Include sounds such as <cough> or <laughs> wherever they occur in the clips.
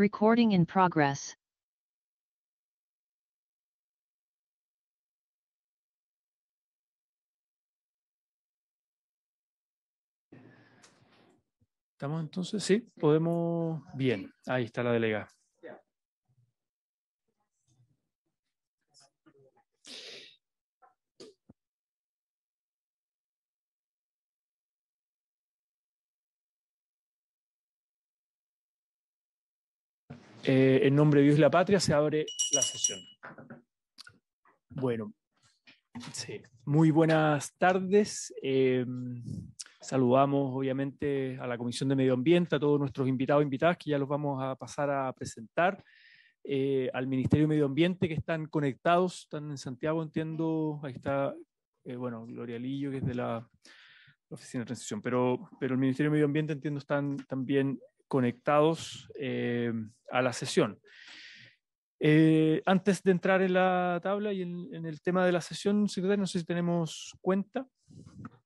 Recording in progress. ¿Estamos entonces? Sí, podemos. Bien, ahí está la delegada. Eh, en nombre de Dios y la patria se abre la sesión. Bueno, sí. muy buenas tardes. Eh, saludamos obviamente a la Comisión de Medio Ambiente, a todos nuestros invitados e invitadas que ya los vamos a pasar a presentar. Eh, al Ministerio de Medio Ambiente que están conectados, están en Santiago, entiendo, ahí está, bueno, Gloria Lillo, que es de la, Oficina de Transición, pero, pero el Ministerio de Medio Ambiente, entiendo, están también conectados eh, a la sesión. Eh, antes de entrar en la tabla y en, en, el tema de la sesión, secretario, no sé si tenemos cuenta.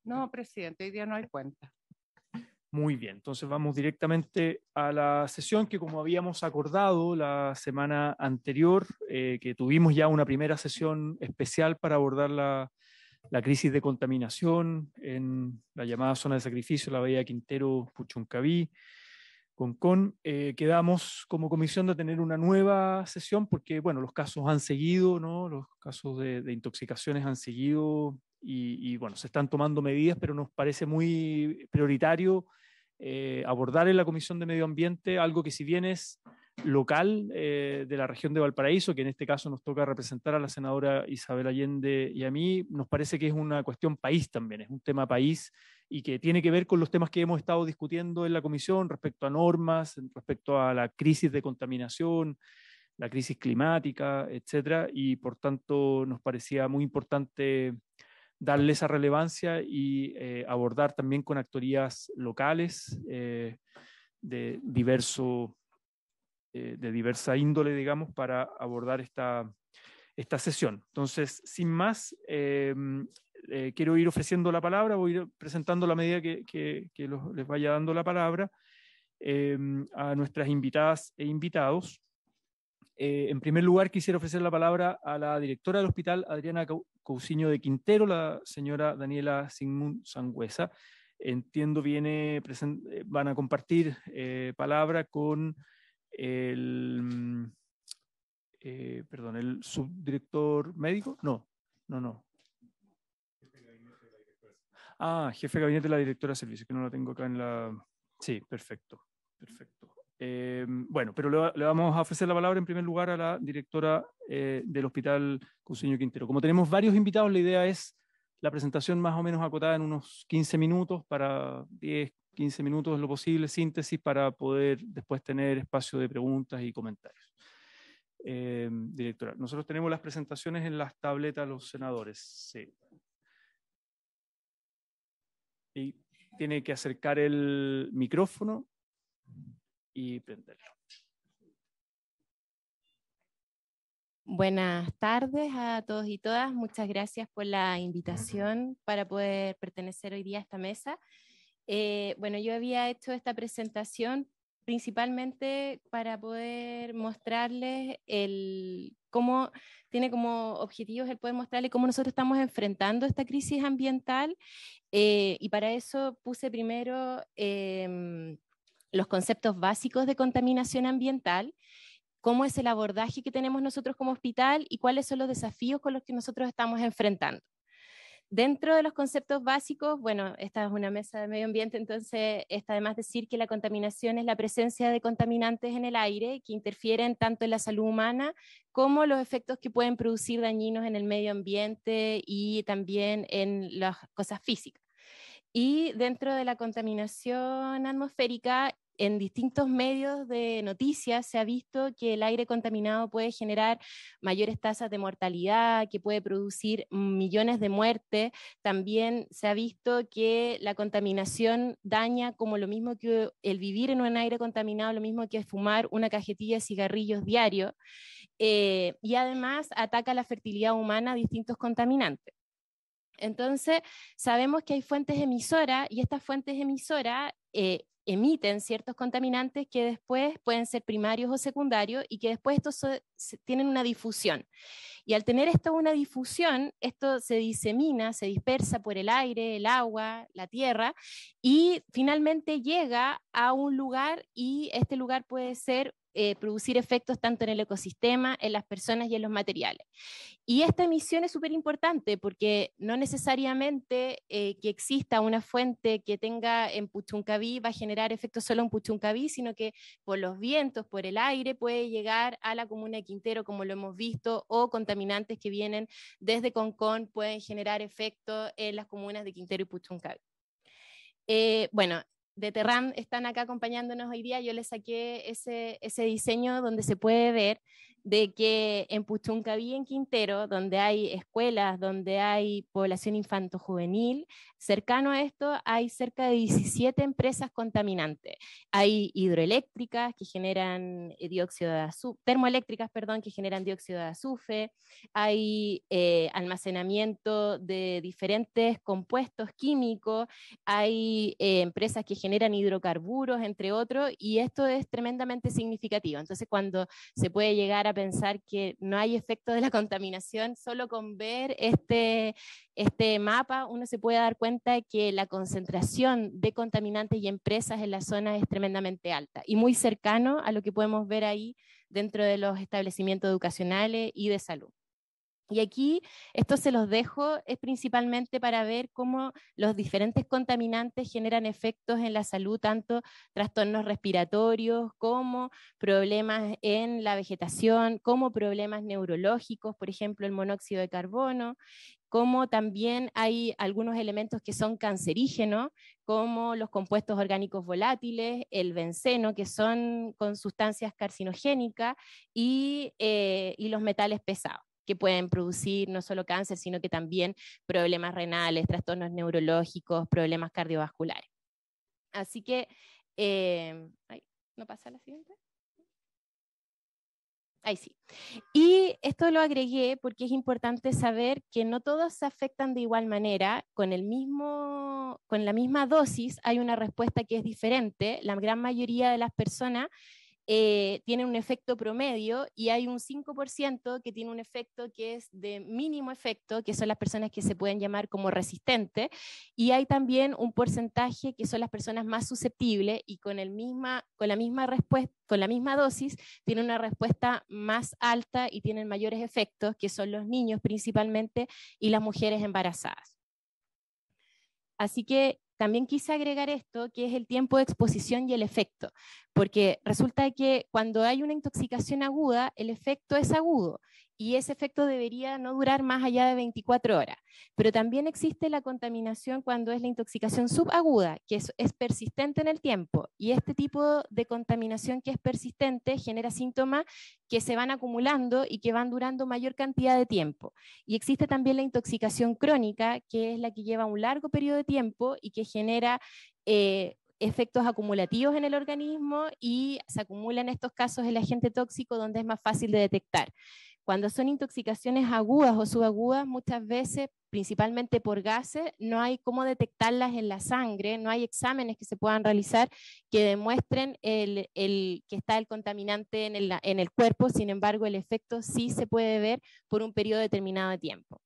No, presidente, hoy día no hay cuenta. Muy bien, entonces vamos directamente a la sesión que como habíamos acordado la semana anterior, eh, que tuvimos ya una primera sesión especial para abordar la, la crisis de contaminación en la llamada zona de sacrificio, la bahía Quintero-Puchuncaví, con CON. Eh, quedamos como comisión de tener una nueva sesión porque, bueno, los casos han seguido, ¿no? Los casos de, intoxicaciones han seguido y, bueno, se están tomando medidas, pero nos parece muy prioritario eh, abordar en la Comisión de Medio Ambiente algo que si bien es local eh, de la región de Valparaíso, que en este caso nos toca representar a la senadora Isabel Allende y a mí, nos parece que es una cuestión país también, es un tema país y que tiene que ver con los temas que hemos estado discutiendo en la comisión respecto a normas, respecto a la crisis de contaminación, la crisis climática, etcétera, y por tanto nos parecía muy importante darle esa relevancia y eh, abordar también con actorías locales eh, de, diverso, eh, de diversa índole, digamos, para abordar esta, esta sesión. Entonces, sin más, em, eh, quiero ir ofreciendo la palabra, voy a ir presentando la medida que, les vaya dando la palabra em, a nuestras invitadas e invitados. Eh, en primer lugar, quisiera ofrecer la palabra a la directora del hospital, Adriana Cousiño de Quintero, la señora Daniela Sigmund Sangüesa. Entiendo, viene, eh, van a compartir palabra con el, mm, perdón, el subdirector médico. No, no, no, Ah, jefe de gabinete de la directora de servicios, que no la tengo acá en la... Sí, perfecto, perfecto. Em, bueno, pero le, vamos a ofrecer la palabra en primer lugar a la directora eh, del Hospital conceño Quintero. Como tenemos varios invitados, la idea es la presentación más o menos acotada en unos 15 minutos, para 10, 15 minutos lo posible, síntesis para poder después tener espacio de preguntas y comentarios. Em, directora, nosotros tenemos las presentaciones en las tabletas los senadores. Sí, tiene que acercar el micrófono y prenderlo. Buenas tardes a todos y todas. Muchas gracias por la invitación para poder pertenecer hoy día a esta mesa. Eh, bueno, yo había hecho esta presentación principalmente para poder mostrarles el cómo tiene como objetivos el poder mostrarle cómo nosotros estamos enfrentando esta crisis ambiental. Eh, y para eso puse primero em, los conceptos básicos de contaminación ambiental cómo es el abordaje que tenemos nosotros como hospital y cuáles son los desafíos con los que nosotros estamos enfrentando. Dentro de los conceptos básicos, bueno, esta es una mesa de medio ambiente, entonces está además decir que la contaminación es la presencia de contaminantes en el aire que interfieren tanto en la salud humana como los efectos que pueden producir dañinos en el medio ambiente y también en las cosas físicas. Y dentro de la contaminación atmosférica en distintos medios de noticias se ha visto que el aire contaminado puede generar mayores tasas de mortalidad, que puede producir millones de muertes. También se ha visto que la contaminación daña como lo mismo que el vivir en un aire contaminado, lo mismo que fumar una cajetilla de cigarrillos diario. Eh, y además ataca la fertilidad humana a distintos contaminantes. Entonces, sabemos que hay fuentes emisoras y estas fuentes emisoras eh, emiten ciertos contaminantes que después pueden ser primarios o secundarios y que después estos tienen una difusión. Y al tener esto una difusión, esto se disemina, se dispersa por el aire, el agua, la tierra y finalmente llega a un lugar y este lugar puede ser eh, producir efectos tanto en el ecosistema, en las personas y en los materiales. Y esta emisión es súper importante porque no necesariamente eh, que exista una fuente que tenga en Puchuncaví va a generar efectos solo en Puchuncaví, sino que por los vientos, por el aire, puede llegar a la comuna de Quintero, como lo hemos visto, o contaminantes que vienen desde Concón pueden generar efectos en las comunas de Quintero y Puchuncaví. Eh, bueno, de Terram están acá acompañándonos hoy día, yo les saqué ese, ese diseño donde se puede ver de que en Puchuncaví, en Quintero, donde hay escuelas, donde hay población infanto-juvenil, cercano a esto hay cerca de 17 empresas contaminantes. Hay hidroeléctricas que generan eh, dióxido de azufre, termoeléctricas, perdón, que generan dióxido de azufre, hay eh, almacenamiento de diferentes compuestos químicos, hay eh, empresas que generan hidrocarburos, entre otros, y esto es tremendamente significativo. Entonces, cuando se puede llegar a pensar que no hay efecto de la contaminación, solo con ver este, este, mapa uno se puede dar cuenta que la concentración de contaminantes y empresas en la zona es tremendamente alta y muy cercano a lo que podemos ver ahí dentro de los establecimientos educacionales y de salud. Y aquí esto se los dejo, es principalmente para ver cómo los diferentes contaminantes generan efectos en la salud, tanto trastornos respiratorios como problemas en la vegetación, como problemas neurológicos, por ejemplo, el monóxido de carbono, como también hay algunos elementos que son cancerígenos, como los compuestos orgánicos volátiles, el benceno, que son con sustancias carcinogénicas, y, eh, y los metales pesados que pueden producir no solo cáncer, sino que también problemas renales, trastornos neurológicos, problemas cardiovasculares. Así que, eh, ¿no pasa la siguiente? Ahí sí. Y esto lo agregué porque es importante saber que no todos se afectan de igual manera. Con, el mismo, con la misma dosis hay una respuesta que es diferente. La gran mayoría de las personas eh, tienen un efecto promedio y hay un 5% que tiene un efecto que es de mínimo efecto, que son las personas que se pueden llamar como resistentes, y hay también un porcentaje que son las personas más susceptibles y con, el misma, con, la, misma con la misma dosis tienen una respuesta más alta y tienen mayores efectos, que son los niños principalmente y las mujeres embarazadas. Así que también quise agregar esto, que es el tiempo de exposición y el efecto, porque resulta que cuando hay una intoxicación aguda, el efecto es agudo y ese efecto debería no durar más allá de 24 horas. Pero también existe la contaminación cuando es la intoxicación subaguda, que es, persistente en el tiempo. Y este tipo de contaminación que es persistente genera síntomas que se van acumulando y que van durando mayor cantidad de tiempo. Y existe también la intoxicación crónica, que es la que lleva un largo periodo de tiempo y que genera... Eh, efectos acumulativos en el organismo y se acumula en estos casos el agente tóxico donde es más fácil de detectar. Cuando son intoxicaciones agudas o subagudas, muchas veces, principalmente por gases, no hay cómo detectarlas en la sangre, no hay exámenes que se puedan realizar que demuestren que está el contaminante en el, en el cuerpo, sin embargo, el efecto sí se puede ver por un periodo determinado de tiempo.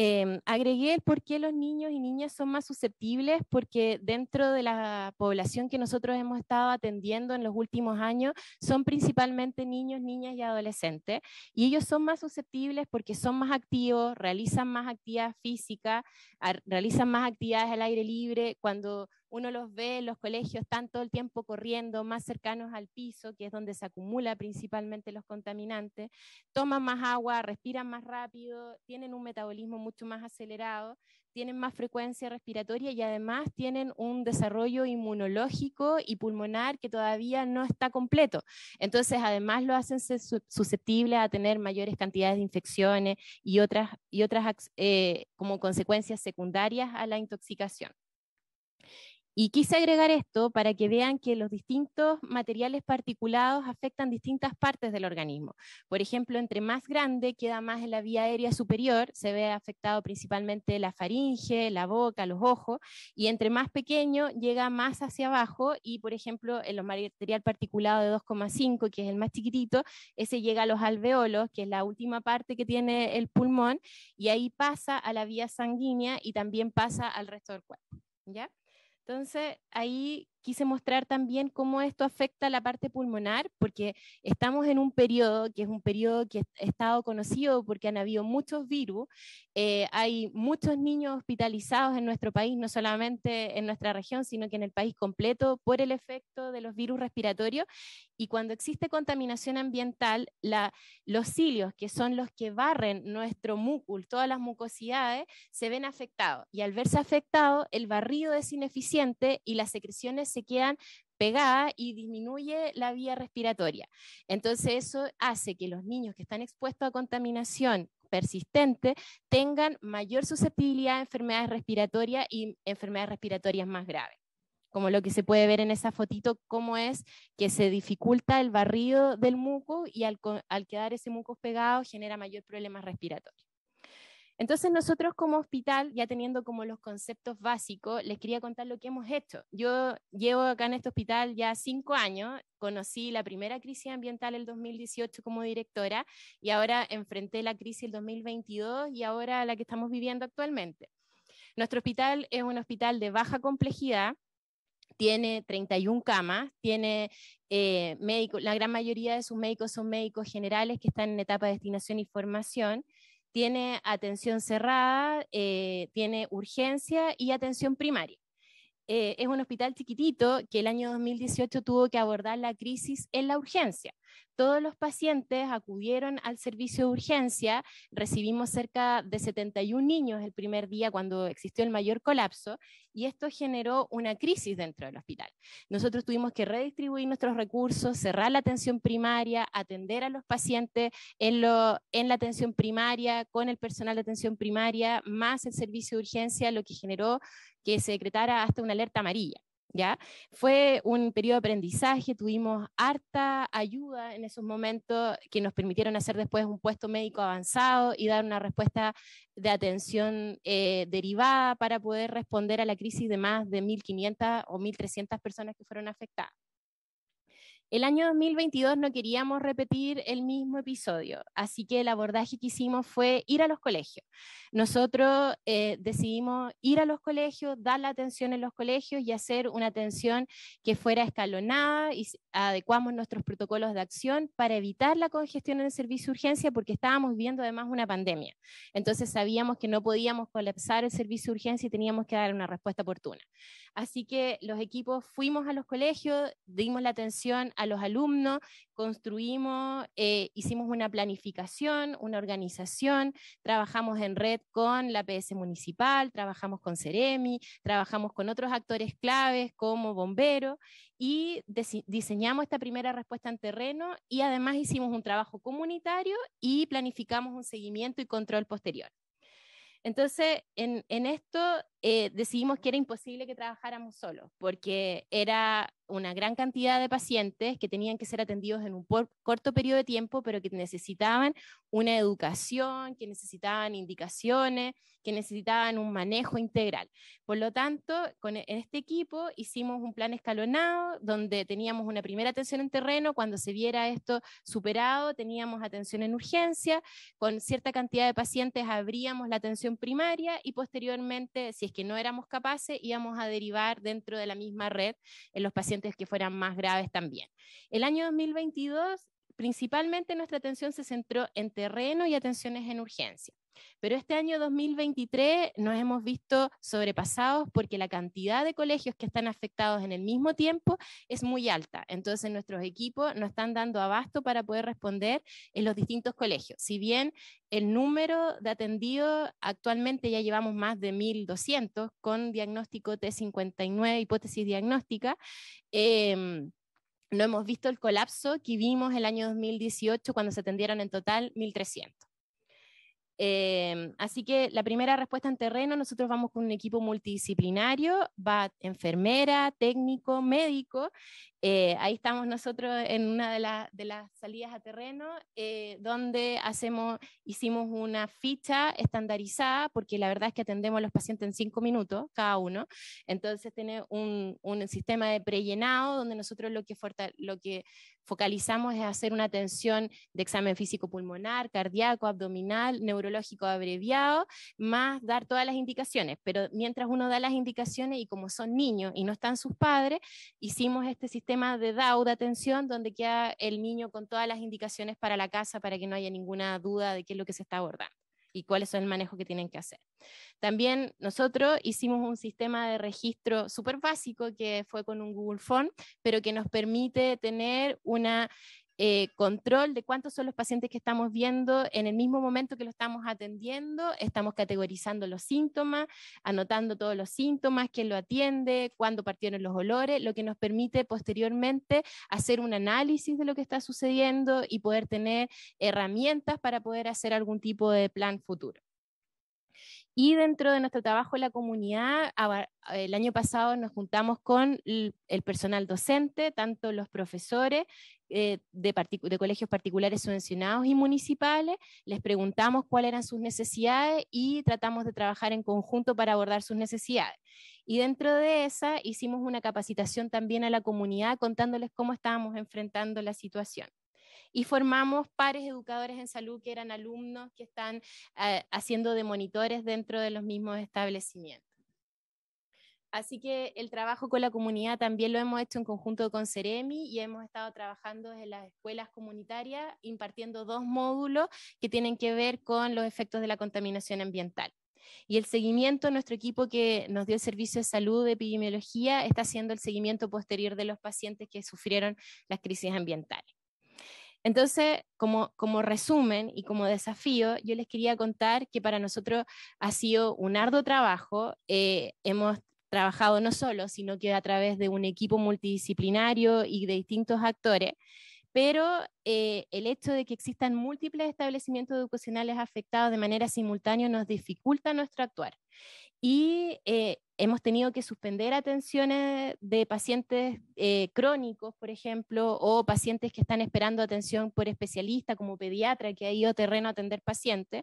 Em, agregué el por qué los niños y niñas son más susceptibles, porque dentro de la población que nosotros hemos estado atendiendo en los últimos años, son principalmente niños, niñas y adolescentes, y ellos son más susceptibles porque son más activos, realizan más actividad física, realizan más actividades al aire libre, cuando uno los ve los colegios, están todo el tiempo corriendo, más cercanos al piso, que es donde se acumulan principalmente los contaminantes, toman más agua, respiran más rápido, tienen un metabolismo mucho más acelerado, tienen más frecuencia respiratoria y además tienen un desarrollo inmunológico y pulmonar que todavía no está completo. Entonces, además lo hacen susceptible a tener mayores cantidades de infecciones y otras, eh, como consecuencias secundarias a la intoxicación. Y quise agregar esto para que vean que los distintos materiales particulados afectan distintas partes del organismo. Por ejemplo, entre más grande queda más en la vía aérea superior, se ve afectado principalmente la faringe, la boca, los ojos, y entre más pequeño llega más hacia abajo y, por ejemplo, en los material particulado de 2,5, que es el más chiquitito, ese llega a los alveolos, que es la última parte que tiene el pulmón, y ahí pasa a la vía sanguínea y también pasa al resto del cuerpo. ¿Ya? Entonces, ahí quise mostrar también cómo esto afecta la parte pulmonar, porque estamos en un periodo que es un periodo que ha estado conocido porque han habido muchos virus, eh, hay muchos niños hospitalizados en nuestro país, no solamente en nuestra región, sino que en el país completo por el efecto de los virus respiratorios. Y cuando existe contaminación ambiental, la, los cilios, que son los que barren nuestro múcul, todas las mucosidades, se ven afectados. Y al verse afectado, el barrido es ineficiente y las secreciones se se quedan pegada y disminuye la vía respiratoria. Entonces eso hace que los niños que están expuestos a contaminación persistente tengan mayor susceptibilidad a enfermedades respiratorias y enfermedades respiratorias más graves. Como lo que se puede ver en esa fotito, cómo es que se dificulta el barrido del muco y al, al quedar ese muco pegado genera mayor problemas respiratorios. Entonces nosotros como hospital, ya teniendo como los conceptos básicos, les quería contar lo que hemos hecho. Yo llevo acá en este hospital ya cinco años, conocí la primera crisis ambiental el 2018 como directora y ahora enfrenté la crisis el 2022 y ahora la que estamos viviendo actualmente. Nuestro hospital es un hospital de baja complejidad, tiene 31 camas, tiene eh, médicos, la gran mayoría de sus médicos son médicos generales que están en etapa de destinación y formación, tiene atención cerrada, eh, tiene urgencia y atención primaria. Eh, es un hospital chiquitito que el año 2018 tuvo que abordar la crisis en la urgencia. Todos los pacientes acudieron al servicio de urgencia, recibimos cerca de 71 niños el primer día cuando existió el mayor colapso y esto generó una crisis dentro del hospital. Nosotros tuvimos que redistribuir nuestros recursos, cerrar la atención primaria, atender a los pacientes en, la atención primaria, con el personal de atención primaria, más el servicio de urgencia, lo que generó que se decretara hasta una alerta amarilla. ¿ya? Fue un periodo de aprendizaje, tuvimos harta ayuda en esos momentos que nos permitieron hacer después un puesto médico avanzado y dar una respuesta de atención eh, derivada para poder responder a la crisis de más de 1.500 o 1.300 personas que fueron afectadas. El año 2022 no queríamos repetir el mismo episodio, así que el abordaje que hicimos fue ir a los colegios. Nosotros eh, decidimos ir a los colegios, dar la atención en los colegios y hacer una atención que fuera escalonada y adecuamos nuestros protocolos de acción para evitar la congestión en el servicio de urgencia porque estábamos viendo además una pandemia. Entonces sabíamos que no podíamos colapsar el servicio de urgencia y teníamos que dar una respuesta oportuna. Así que los equipos fuimos a los colegios, dimos la atención a los alumnos, construimos, eh, hicimos una planificación, una organización, trabajamos en red con la PS municipal, trabajamos con Ceremi, trabajamos con otros actores claves como bomberos y diseñamos esta primera respuesta en terreno y además hicimos un trabajo comunitario y planificamos un seguimiento y control posterior. Entonces, en, esto eh, decidimos que era imposible que trabajáramos solos, porque era una gran cantidad de pacientes que tenían que ser atendidos en un corto periodo de tiempo, pero que necesitaban una educación, que necesitaban indicaciones, que necesitaban un manejo integral. Por lo tanto, con e, este equipo hicimos un plan escalonado donde teníamos una primera atención en terreno, cuando se viera esto superado, teníamos atención en urgencia, con cierta cantidad de pacientes abríamos la atención primaria y posteriormente, si que no éramos capaces, íbamos a derivar dentro de la misma red en los pacientes que fueran más graves también. El año 2022 principalmente nuestra atención se centró en terreno y atenciones en urgencia. Pero este año 2023 nos hemos visto sobrepasados porque la cantidad de colegios que están afectados en el mismo tiempo es muy alta. Entonces nuestros equipos no están dando abasto para poder responder en los distintos colegios. Si bien el número de atendidos actualmente ya llevamos más de 1.200 con diagnóstico T59, hipótesis diagnóstica. Em, no hemos visto el colapso que vimos el año 2018 cuando se atendieron en total 1.300. Em, así que la primera respuesta en terreno, nosotros vamos con un equipo multidisciplinario, va enfermera, técnico, médico, eh, ahí estamos nosotros en una de, las salidas a terreno, eh, donde hacemos, hicimos una ficha estandarizada, porque la verdad es que atendemos a los pacientes en cinco minutos cada uno. Entonces tiene un, sistema de prellenado, donde nosotros lo que, lo que focalizamos es hacer una atención de examen físico pulmonar, cardíaco, abdominal, neurológico abreviado, más dar todas las indicaciones. Pero mientras uno da las indicaciones y como son niños y no están sus padres, hicimos este sistema tema de DAO de atención, donde queda el niño con todas las indicaciones para la casa para que no haya ninguna duda de qué es lo que se está abordando y cuál es el manejo que tienen que hacer. También nosotros hicimos un sistema de registro súper básico que fue con un Google Form, pero que nos permite tener una eh, control de cuántos son los pacientes que estamos viendo en el mismo momento que lo estamos atendiendo, estamos categorizando los síntomas, anotando todos los síntomas, quién lo atiende, cuándo partieron los olores, lo que nos permite posteriormente hacer un análisis de lo que está sucediendo y poder tener herramientas para poder hacer algún tipo de plan futuro. Y dentro de nuestro trabajo en la comunidad, el año pasado nos juntamos con el personal docente, tanto los profesores eh, de, colegios particulares subvencionados y municipales, les preguntamos cuáles eran sus necesidades y tratamos de trabajar en conjunto para abordar sus necesidades. Y dentro de esa hicimos una capacitación también a la comunidad contándoles cómo estábamos enfrentando la situación. Y formamos pares educadores en salud que eran alumnos que están eh, haciendo de monitores dentro de los mismos establecimientos. Así que el trabajo con la comunidad también lo hemos hecho en conjunto con Ceremi y hemos estado trabajando en las escuelas comunitarias impartiendo dos módulos que tienen que ver con los efectos de la contaminación ambiental. Y el seguimiento, nuestro equipo que nos dio el servicio de salud de epidemiología está haciendo el seguimiento posterior de los pacientes que sufrieron las crisis ambientales. Entonces, como, resumen y como desafío, yo les quería contar que para nosotros ha sido un arduo trabajo. Eh, hemos trabajado no solo, sino que a través de un equipo multidisciplinario y de distintos actores. Pero eh, el hecho de que existan múltiples establecimientos educacionales afectados de manera simultánea nos dificulta nuestro actuar. Y eh, hemos tenido que suspender atenciones de pacientes eh, crónicos, por ejemplo, o pacientes que están esperando atención por especialista, como pediatra, que ha ido terreno a atender pacientes.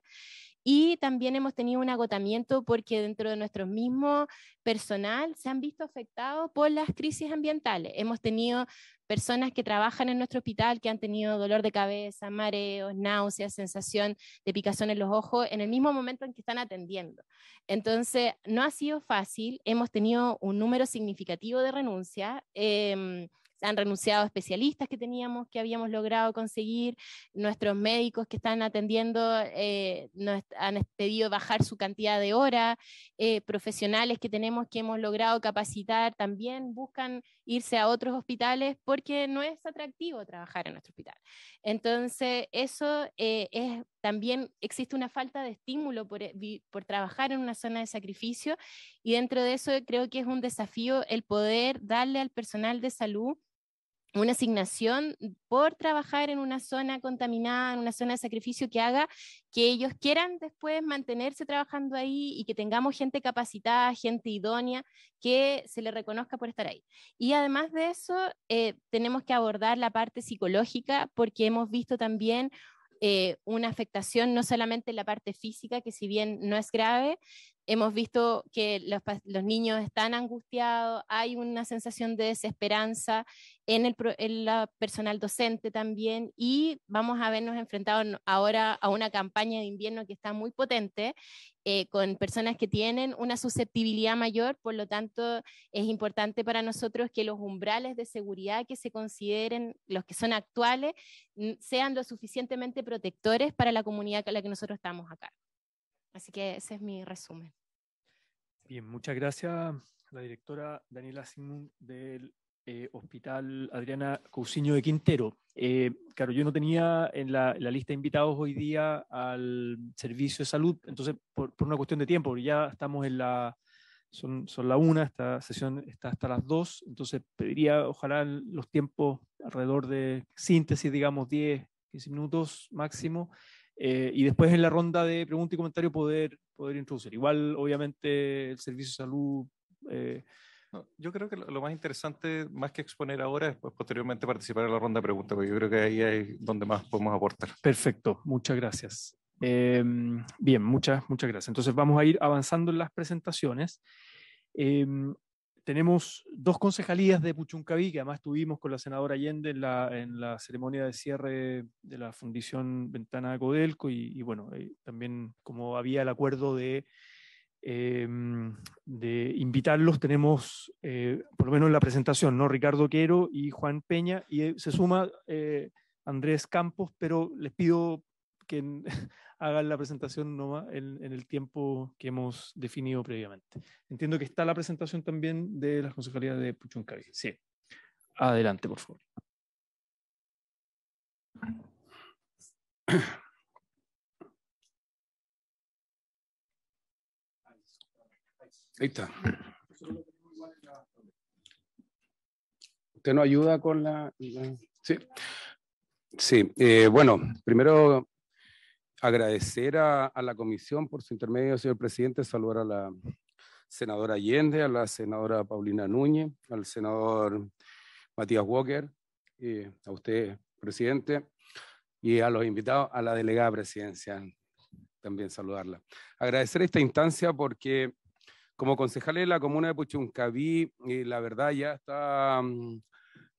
Y también hemos tenido un agotamiento porque dentro de nuestro mismo personal se han visto afectados por las crisis ambientales. Hemos tenido personas que trabajan en nuestro hospital que han tenido dolor de cabeza, mareos, náuseas, sensación de picazón en los ojos en el mismo momento en que están atendiendo. Entonces, no ha sido fácil. Hemos tenido un número significativo de renuncias. Em, han renunciado especialistas que teníamos, que habíamos logrado conseguir, nuestros médicos que están atendiendo eh, nos han pedido bajar su cantidad de horas, eh, profesionales que tenemos que hemos logrado capacitar también buscan irse a otros hospitales porque no es atractivo trabajar en nuestro hospital. Entonces, eso eh, es también existe una falta de estímulo eh, por, trabajar en una zona de sacrificio y dentro de eso creo que es un desafío el poder darle al personal de salud una asignación por trabajar en una zona contaminada, en una zona de sacrificio que haga que ellos quieran después mantenerse trabajando ahí y que tengamos gente capacitada, gente idónea, que se le reconozca por estar ahí. Y además de eso, eh, tenemos que abordar la parte psicológica porque hemos visto también eh, una afectación no solamente en la parte física, que si bien no es grave, hemos visto que los, niños están angustiados, hay una sensación de desesperanza en el personal docente también y vamos a vernos enfrentados ahora a una campaña de invierno que está muy potente eh, con personas que tienen una susceptibilidad mayor, por lo tanto es importante para nosotros que los umbrales de seguridad que se consideren, los que son actuales, sean lo suficientemente protectores para la comunidad con la que nosotros estamos acá. Así que ese es mi resumen. Bien, muchas gracias la directora Daniela Simón del eh, Hospital Adriana Cousiño de Quintero. Eh, claro, yo no tenía en la, lista de invitados hoy día al servicio de salud, entonces por, una cuestión de tiempo, ya estamos en la, son, son, la una, esta sesión está hasta las dos, entonces pediría, ojalá los tiempos alrededor de síntesis, digamos 10, 15 minutos máximo, eh, y después en la ronda de preguntas y comentarios poder, poder introducir. Igual, obviamente, el servicio de salud... Eh, yo creo que lo, más interesante, más que exponer ahora, es pues, posteriormente participar en la ronda de preguntas, porque yo creo que ahí es donde más podemos aportar. Perfecto, muchas gracias. Em, bien, muchas, muchas gracias. Entonces vamos a ir avanzando en las presentaciones. Em, tenemos dos concejalías de Puchuncaví, que además tuvimos con la senadora Allende en la, ceremonia de cierre de la Fundición Ventana Codelco, y, bueno, eh, también como había el acuerdo de, em, de invitarlos, tenemos eh, por lo menos en la presentación, ¿no? Ricardo Quero y Juan Peña, y eh, se suma Andrés Campos, pero les pido que <laughs> hagan la presentación en, el tiempo que hemos definido previamente. Entiendo que está la presentación también de las consejerías de Puchuncaví. Sí. Adelante, por favor. Ahí está. ¿Usted nos ayuda con la...? Sí. Sí, eh, bueno, primero agradecer a, la comisión por su intermedio, señor presidente, saludar a la senadora Allende, a la senadora Paulina Núñez, al senador Matías Walker, eh, a usted, presidente, y a los invitados, a la delegada presidencia, también saludarla. Agradecer esta instancia porque como concejal de la comuna de Puchuncaví, eh, la verdad ya está, mm,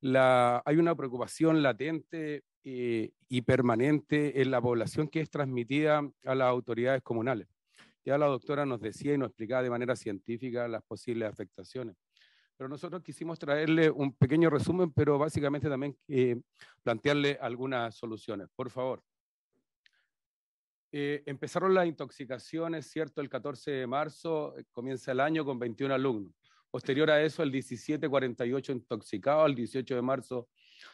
la, hay una preocupación latente eh, y permanente en la población que es transmitida a las autoridades comunales. Ya la doctora nos decía y nos explicaba de manera científica las posibles afectaciones. Pero nosotros quisimos traerle un pequeño resumen, pero básicamente también eh, plantearle algunas soluciones. Por favor. Eh, empezaron las intoxicaciones, ¿cierto? El 14 de marzo comienza el año con 21 alumnos. Posterior a eso, el 17, 48 intoxicados, el 18 de marzo,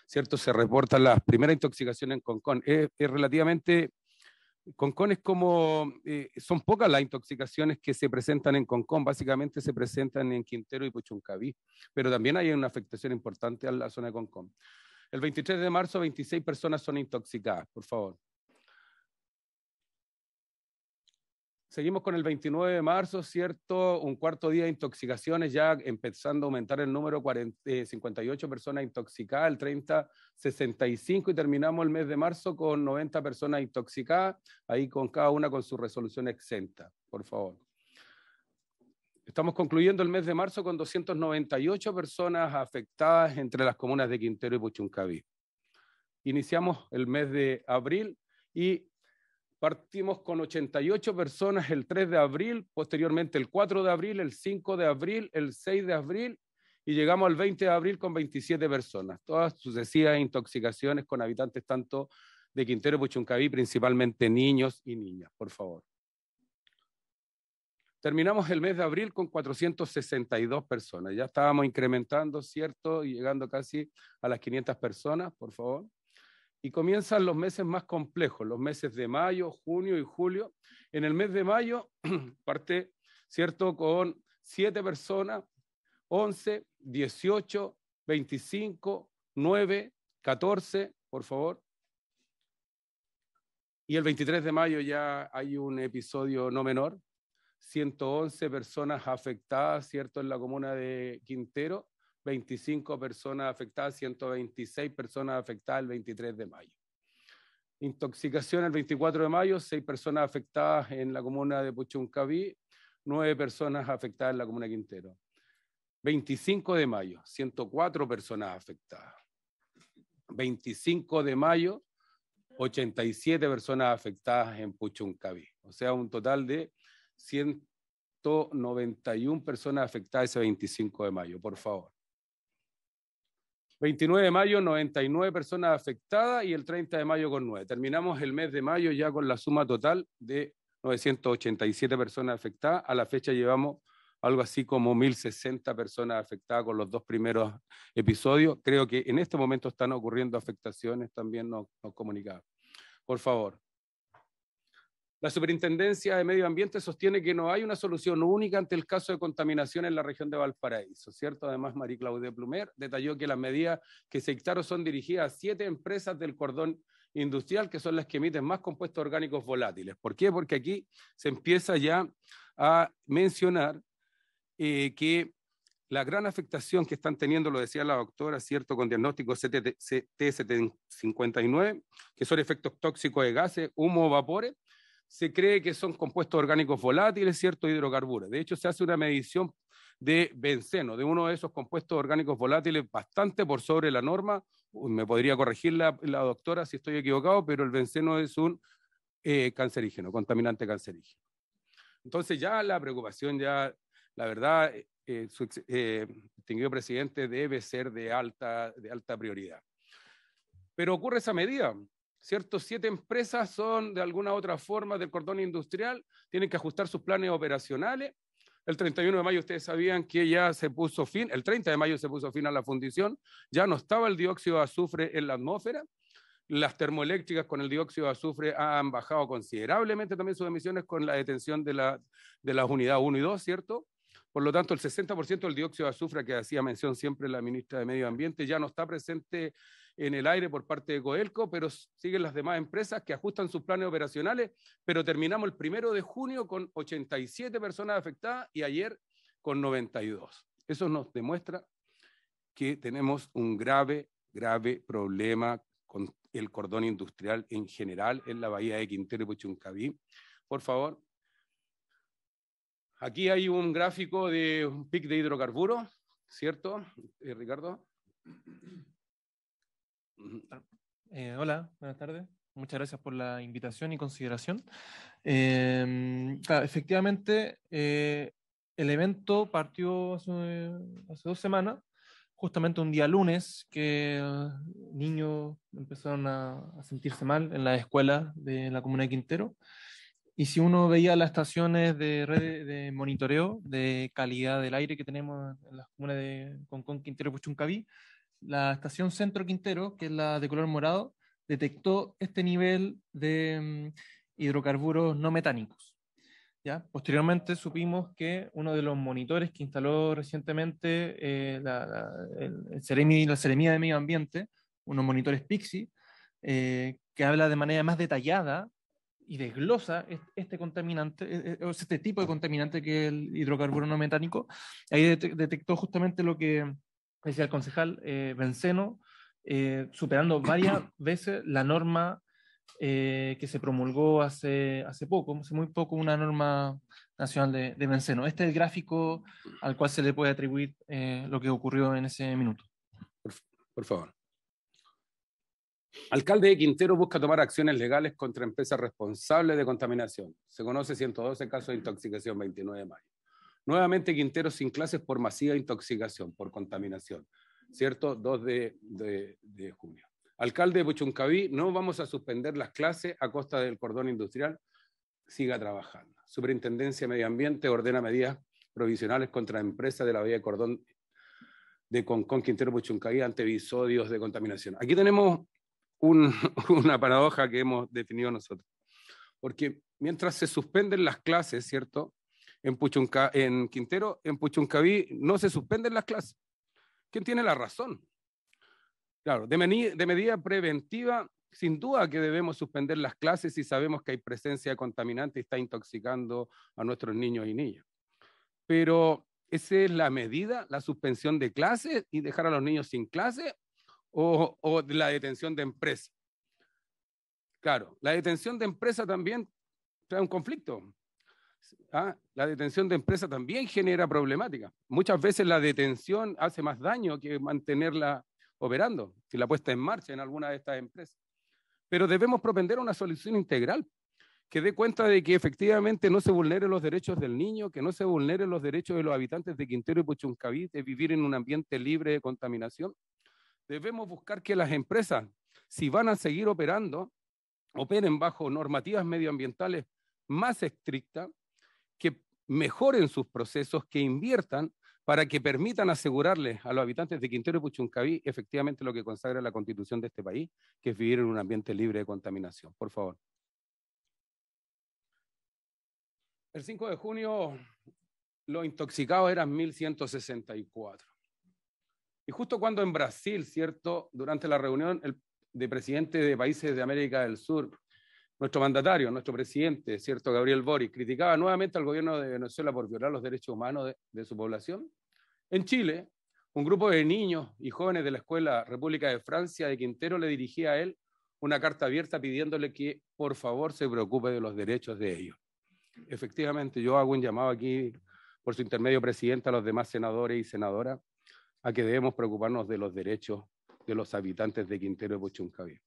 ¿cierto? Se reportan las primeras intoxicaciones en Concón. Eh, es, relativamente... Concón es como, eh, son pocas las intoxicaciones que se presentan en Concón, básicamente se presentan en Quintero y Puchuncaví, pero también hay una afectación importante a la zona de Concón. El 23 de marzo, 26 personas son intoxicadas, por favor. Seguimos con el 29 de marzo, ¿cierto? Un cuarto día de intoxicaciones, ya empezando a aumentar el número, 58 eh, personas intoxicadas, el 30, 65, y terminamos el mes de marzo con 90 personas intoxicadas, ahí con cada una con su resolución exenta, por favor. Estamos concluyendo el mes de marzo con 298 personas afectadas entre las comunas de Quintero y Puchuncaví. Iniciamos el mes de abril y Partimos con 88 personas el 3 de abril, posteriormente el 4 de abril, el 5 de abril, el 6 de abril y llegamos al 20 de abril con 27 personas. Todas sucesivas intoxicaciones con habitantes tanto de Quintero y Puchuncaví, principalmente niños y niñas, por favor. Terminamos el mes de abril con 462 personas. Ya estábamos incrementando, ¿cierto? Y llegando casi a las 500 personas, por favor y comienzan los meses más complejos, los meses de mayo, junio y julio. En el mes de mayo <clears throat> parte, ¿cierto?, con siete personas, 11, 18, 25, 9, 14, por favor. Y el 23 de mayo ya hay un episodio no menor, 111 personas afectadas, ¿cierto?, en la comuna de Quintero, 25 personas afectadas, 126 personas afectadas el 23 de mayo. Intoxicación el 24 de mayo, 6 personas afectadas en la comuna de Puchuncaví, 9 personas afectadas en la comuna Quintero. 25 de mayo, 104 personas afectadas. 25 de mayo, 87 personas afectadas en Puchuncaví. O sea, un total de 191 personas afectadas ese 25 de mayo, por favor. 29 de mayo, 99 personas afectadas y el 30 de mayo con 9. Terminamos el mes de mayo ya con la suma total de 987 personas afectadas. A la fecha llevamos algo así como 1.060 personas afectadas con los dos primeros episodios. Creo que en este momento están ocurriendo afectaciones, también nos, nos Por favor. La Superintendencia de Medio Ambiente sostiene que no hay una solución única ante el caso de contaminación en la región de Valparaíso, ¿cierto? Además, María Claudia Plumer detalló que las medidas que se dictaron son dirigidas a siete empresas del cordón industrial, que son las que emiten más compuestos orgánicos volátiles. ¿Por qué? Porque aquí se empieza ya a mencionar eh, que la gran afectación que están teniendo, lo decía la doctora, ¿cierto?, con diagnóstico CT-59, que son efectos tóxicos de gases, humo vapores, se cree que son compuestos orgánicos volátiles, ¿cierto? Hidrocarburos. De hecho, se hace una medición de benceno, de uno de esos compuestos orgánicos volátiles bastante por sobre la norma. Me podría corregir la, doctora si estoy equivocado, pero el benceno es un eh, cancerígeno, contaminante cancerígeno. Entonces ya la preocupación, ya la verdad, eh, eh, su distinguido presidente debe ser de alta, de alta prioridad. Pero ocurre esa medida. ¿cierto? Siete empresas son de alguna u otra forma del cordón industrial, tienen que ajustar sus planes operacionales. El 31 de mayo ustedes sabían que ya se puso fin, el 30 de mayo se puso fin a la fundición, ya no estaba el dióxido de azufre en la atmósfera. Las termoeléctricas con el dióxido de azufre han bajado considerablemente también sus emisiones con la detención de, la, de las unidades 1 y 2, ¿cierto? Por lo tanto, el 60% del dióxido de azufre que hacía mención siempre la ministra de Medio Ambiente ya no está presente en el aire por parte de Coelco, pero siguen las demás empresas que ajustan sus planes operacionales, pero terminamos el primero de junio con 87 personas afectadas y ayer con 92. Eso nos demuestra que tenemos un grave, grave problema con el cordón industrial en general en la bahía de Quintero y Puchuncaví. Por favor. Aquí hay un gráfico de un pic de hidrocarburos, ¿cierto, eh, Ricardo? Ah, eh, hola, buenas tardes. Muchas gracias por la invitación y consideración. Em, efectivamente, eh, el evento partió hace, dos semanas, justamente un día lunes, que ah, niños empezaron a, sentirse mal en la escuela de la comuna de Quintero. Y si uno veía las estaciones de red de monitoreo de calidad del aire que tenemos en las comunas de Concón, Quintero y Puchuncaví, la estación Centro Quintero, que es la de color morado, detectó este nivel de mm, hidrocarburos no metánicos. ¿ya? Posteriormente supimos que uno de los monitores que instaló recientemente eh, la, la, la de Medio Ambiente, unos monitores Pixie, eh, que habla de manera más detallada y desglosa este contaminante, eh, eh, este tipo de contaminante que es el hidrocarburo no metánico. Ahí detectó justamente lo que decía el concejal eh, Benceno, eh, superando varias <coughs> veces la norma eh, que se promulgó hace, hace poco, hace muy poco, una norma nacional de, Venceno Benceno. Este es el gráfico al cual se le puede atribuir eh, lo que ocurrió en ese minuto. Por, favor. Alcalde Quintero busca tomar acciones legales contra empresas responsables de contaminación. Se conoce 112 casos de intoxicación, 29 de mayo. Nuevamente Quintero sin clases por masiva intoxicación, por contaminación, ¿cierto? 2 de, junio. Alcalde de Puchuncaví, no vamos a suspender las clases a costa del cordón industrial, siga trabajando. Superintendencia de Medio Ambiente ordena medidas provisionales contra empresa de la vía de cordón de Concón Quintero Puchuncaví ante episodios de contaminación. Aquí tenemos <laughs> una paradoja que hemos definido nosotros, porque mientras se suspenden las clases, ¿cierto? en, en Quintero, en Puchuncaví, no se suspenden las clases. ¿Quién tiene la razón? Claro, de, medida preventiva, sin duda que debemos suspender las clases si sabemos que hay presencia contaminante y está intoxicando a nuestros niños y niñas. Pero, ¿esa es la medida, la suspensión de clases y dejar a los niños sin clase o, o la detención de empresa? Claro, la detención de empresa también trae un conflicto, Ah, la detención de empresa también genera problemática. Muchas veces la detención hace más daño que mantenerla operando, si la puesta en marcha en alguna de estas empresas. Pero debemos propender una solución integral que dé cuenta de que efectivamente no se vulneren los derechos del niño, que no se vulneren los derechos de los habitantes de Quintero y Puchuncaví de vivir en un ambiente libre de contaminación. Debemos buscar que las empresas, si van a seguir operando, operen bajo normativas medioambientales más estrictas, que mejoren sus procesos, que inviertan para que permitan asegurarle a los habitantes de Quintero y Puchuncaví efectivamente lo que consagra la constitución de este país, que es vivir en un ambiente libre de contaminación. Por favor. El 5 de junio los intoxicados eran 1164. Y justo cuando en Brasil, ¿cierto? Durante la reunión de presidente de países de América del Sur, nuestro mandatario, nuestro presidente, ¿cierto? Gabriel Boric, criticaba nuevamente al gobierno de Venezuela por violar los derechos humanos de, su población. En Chile, un grupo de niños y jóvenes de la Escuela República de Francia de Quintero le dirigía a él una carta abierta pidiéndole que por favor se preocupe de los derechos de ellos. Efectivamente, yo hago un llamado aquí por su intermedio, presidente, a los demás senadores y senadoras a que debemos preocuparnos de los derechos de los habitantes de Quintero y Puchuncaví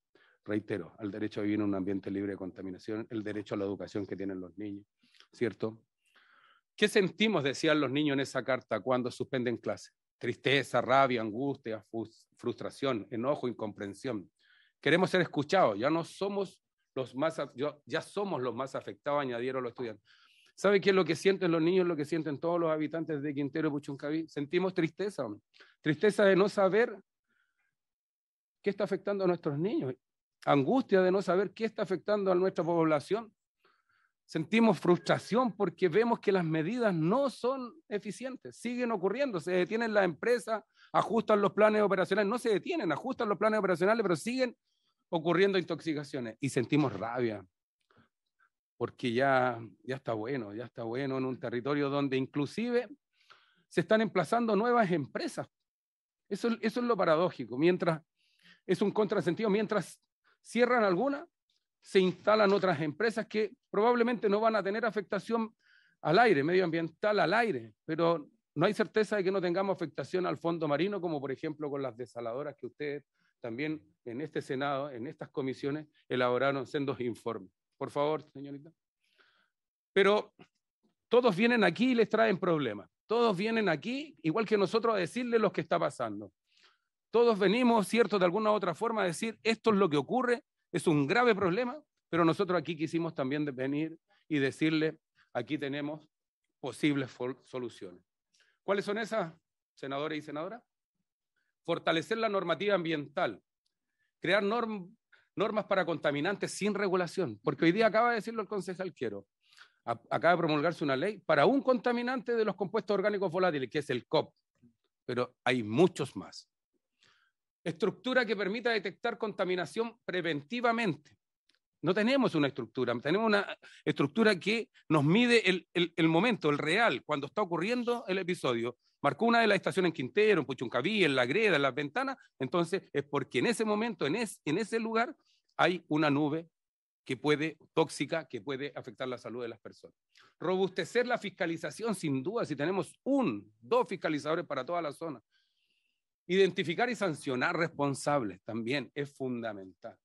reitero, al derecho a vivir en un ambiente libre de contaminación, el derecho a la educación que tienen los niños, ¿cierto? ¿Qué sentimos, decían los niños en esa carta, cuando suspenden clases? Tristeza, rabia, angustia, frustración, enojo, incomprensión. Queremos ser escuchados, ya no somos los más, ya somos los más afectados, añadieron los estudiantes. ¿Sabe qué es lo que sienten los niños, lo que sienten todos los habitantes de Quintero y Puchuncaví? Sentimos tristeza, tristeza de no saber qué está afectando a nuestros niños angustia de no saber qué está afectando a nuestra población. Sentimos frustración porque vemos que las medidas no son eficientes, siguen ocurriendo, se detienen las empresas, ajustan los planes operacionales, no se detienen, ajustan los planes operacionales, pero siguen ocurriendo intoxicaciones y sentimos rabia porque ya, ya está bueno, ya está bueno en un territorio donde inclusive se están emplazando nuevas empresas. Eso, eso es lo paradójico, mientras es un contrasentido, mientras cierran algunas, se instalan otras empresas que probablemente no van a tener afectación al aire, medioambiental al aire, pero no hay certeza de que no tengamos afectación al fondo marino, como por ejemplo con las desaladoras que ustedes también en este Senado, en estas comisiones, elaboraron sendos informes. Por favor, señorita. Pero todos vienen aquí y les traen problemas. Todos vienen aquí, igual que nosotros, a decirles lo que está pasando. Todos venimos, cierto, de alguna u otra forma a decir, esto es lo que ocurre, es un grave problema, pero nosotros aquí quisimos también venir y decirle, aquí tenemos posibles soluciones. ¿Cuáles son esas, senadores y senadoras? Fortalecer la normativa ambiental, crear normas para contaminantes sin regulación, porque hoy día acaba de decirlo el concejal Quiero, acaba de promulgarse una ley para un contaminante de los compuestos orgánicos volátiles, que es el COP, pero hay muchos más estructura que permita detectar contaminación preventivamente. No tenemos una estructura, tenemos una estructura que nos mide el, el, momento, el real, cuando está ocurriendo el episodio. Marcó una de las estaciones en Quintero, en Puchuncaví, en La Greda, en Las Ventanas. Entonces, es porque en ese momento, en, es, en ese lugar, hay una nube que puede, tóxica, que puede afectar la salud de las personas. Robustecer la fiscalización, sin duda, si tenemos un, dos fiscalizadores para toda la zona, Identificar y sancionar responsables también es fundamental.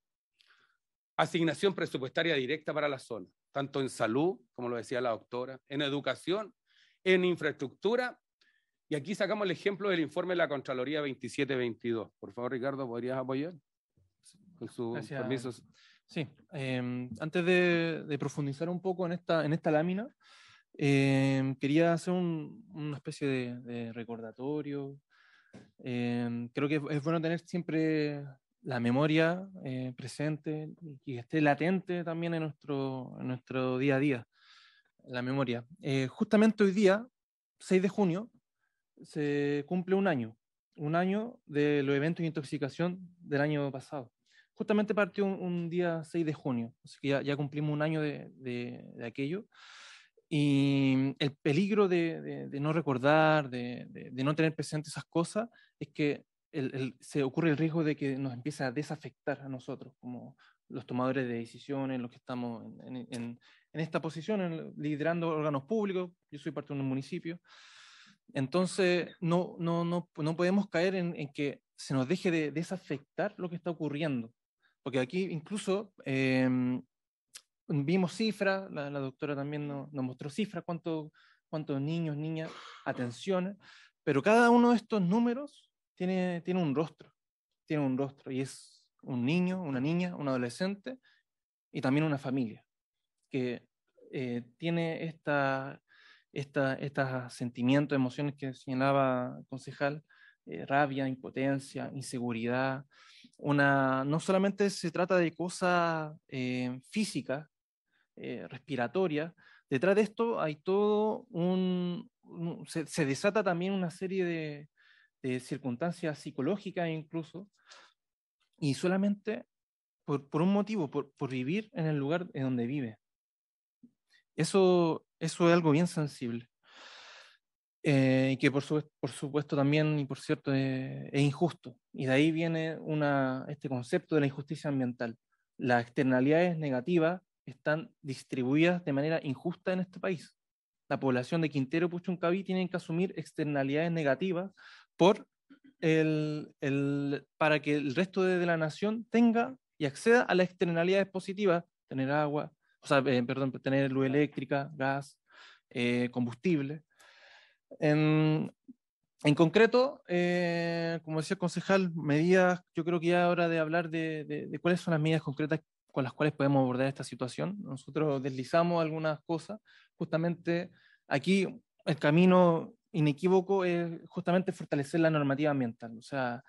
Asignación presupuestaria directa para la zona, tanto en salud, como lo decía la doctora, en educación, en infraestructura. Y aquí sacamos el ejemplo del informe de la Contraloría 2722. Por favor, Ricardo, ¿podrías apoyar? Con sus permisos. Sí, em, antes de, profundizar un poco en esta, en esta lámina, em, quería hacer una especie de, de recordatorio, eh, creo que es bueno tener siempre la memoria eh, presente y que esté latente también en nuestro, en nuestro día a día, la memoria. Eh, justamente hoy día, 6 de junio, se cumple un año, un año de los eventos de intoxicación del año pasado. Justamente partió un, día 6 de junio, así que ya, ya cumplimos un año de, de, de aquello. Y el peligro de, de, no recordar, de, de, no tener presente esas cosas, es que el, se ocurre el riesgo de que nos empiece a desafectar a nosotros, como los tomadores de decisiones, los que estamos en, en, esta posición, liderando órganos públicos. Yo soy parte de un municipio. Entonces, no, no, no, no podemos caer en, que se nos deje de desafectar lo que está ocurriendo. Porque aquí incluso em, vimos cifras, la, doctora también nos, mostró cifras, cuánto, cuántos niños, niñas atenciones, pero cada uno de estos números tiene, tiene un rostro, tiene un rostro, y es un niño, una niña, un adolescente y también una familia, que eh, tiene esta, estos sentimientos, emociones que señalaba concejal, eh, rabia, impotencia, inseguridad. Una, no solamente se trata de cosas eh, físicas, eh, respiratoria. Detrás de esto hay todo un... se, desata también una serie de, circunstancias psicológicas incluso, y solamente por, por un motivo, por, por, vivir en el lugar en donde vive. Eso, eso es algo bien sensible. Eh, y que por, supuesto también, y por cierto, eh, es, injusto. Y de ahí viene una, este concepto de la injusticia ambiental. la externalidad es negativa están distribuidas de manera injusta en este país. La población de Quintero Puchuncaví tienen que asumir externalidades negativas por para que el resto de, la nación tenga y acceda a las externalidades positivas, tener agua, o sea, eh, perdón, tener luz eléctrica, gas, eh, combustible. En, concreto, eh, como decía el concejal, medidas, yo creo que ya es hora de hablar de, cuáles son las medidas concretas con las cuales podemos abordar esta situación. Nosotros deslizamos algunas cosas. Justamente aquí el camino inequívoco es justamente fortalecer la normativa ambiental. O sea,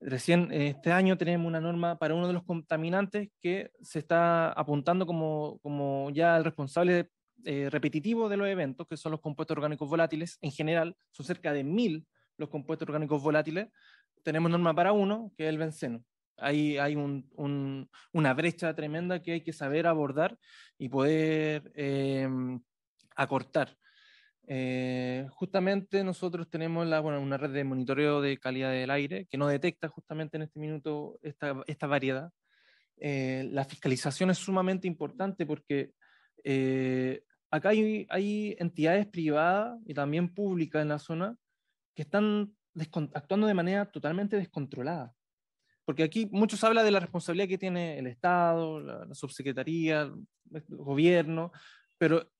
recién eh, este año tenemos una norma para uno de los contaminantes que se está apuntando como, como ya el responsable eh, repetitivo de los eventos, que son los compuestos orgánicos volátiles. En general, son cerca de mil los compuestos orgánicos volátiles. Tenemos norma para uno, que es el benceno hay, una brecha tremenda que hay que saber abordar y poder em, acortar. Eh, justamente nosotros tenemos una red de monitoreo de calidad del aire que no detecta justamente en este minuto esta, variedad. Eh, la fiscalización es sumamente importante porque eh, acá hay, hay, entidades privadas y también públicas en la zona que están actuando de manera totalmente descontrolada porque aquí muchos habla de la responsabilidad que tiene el Estado, la, subsecretaría, el gobierno, pero,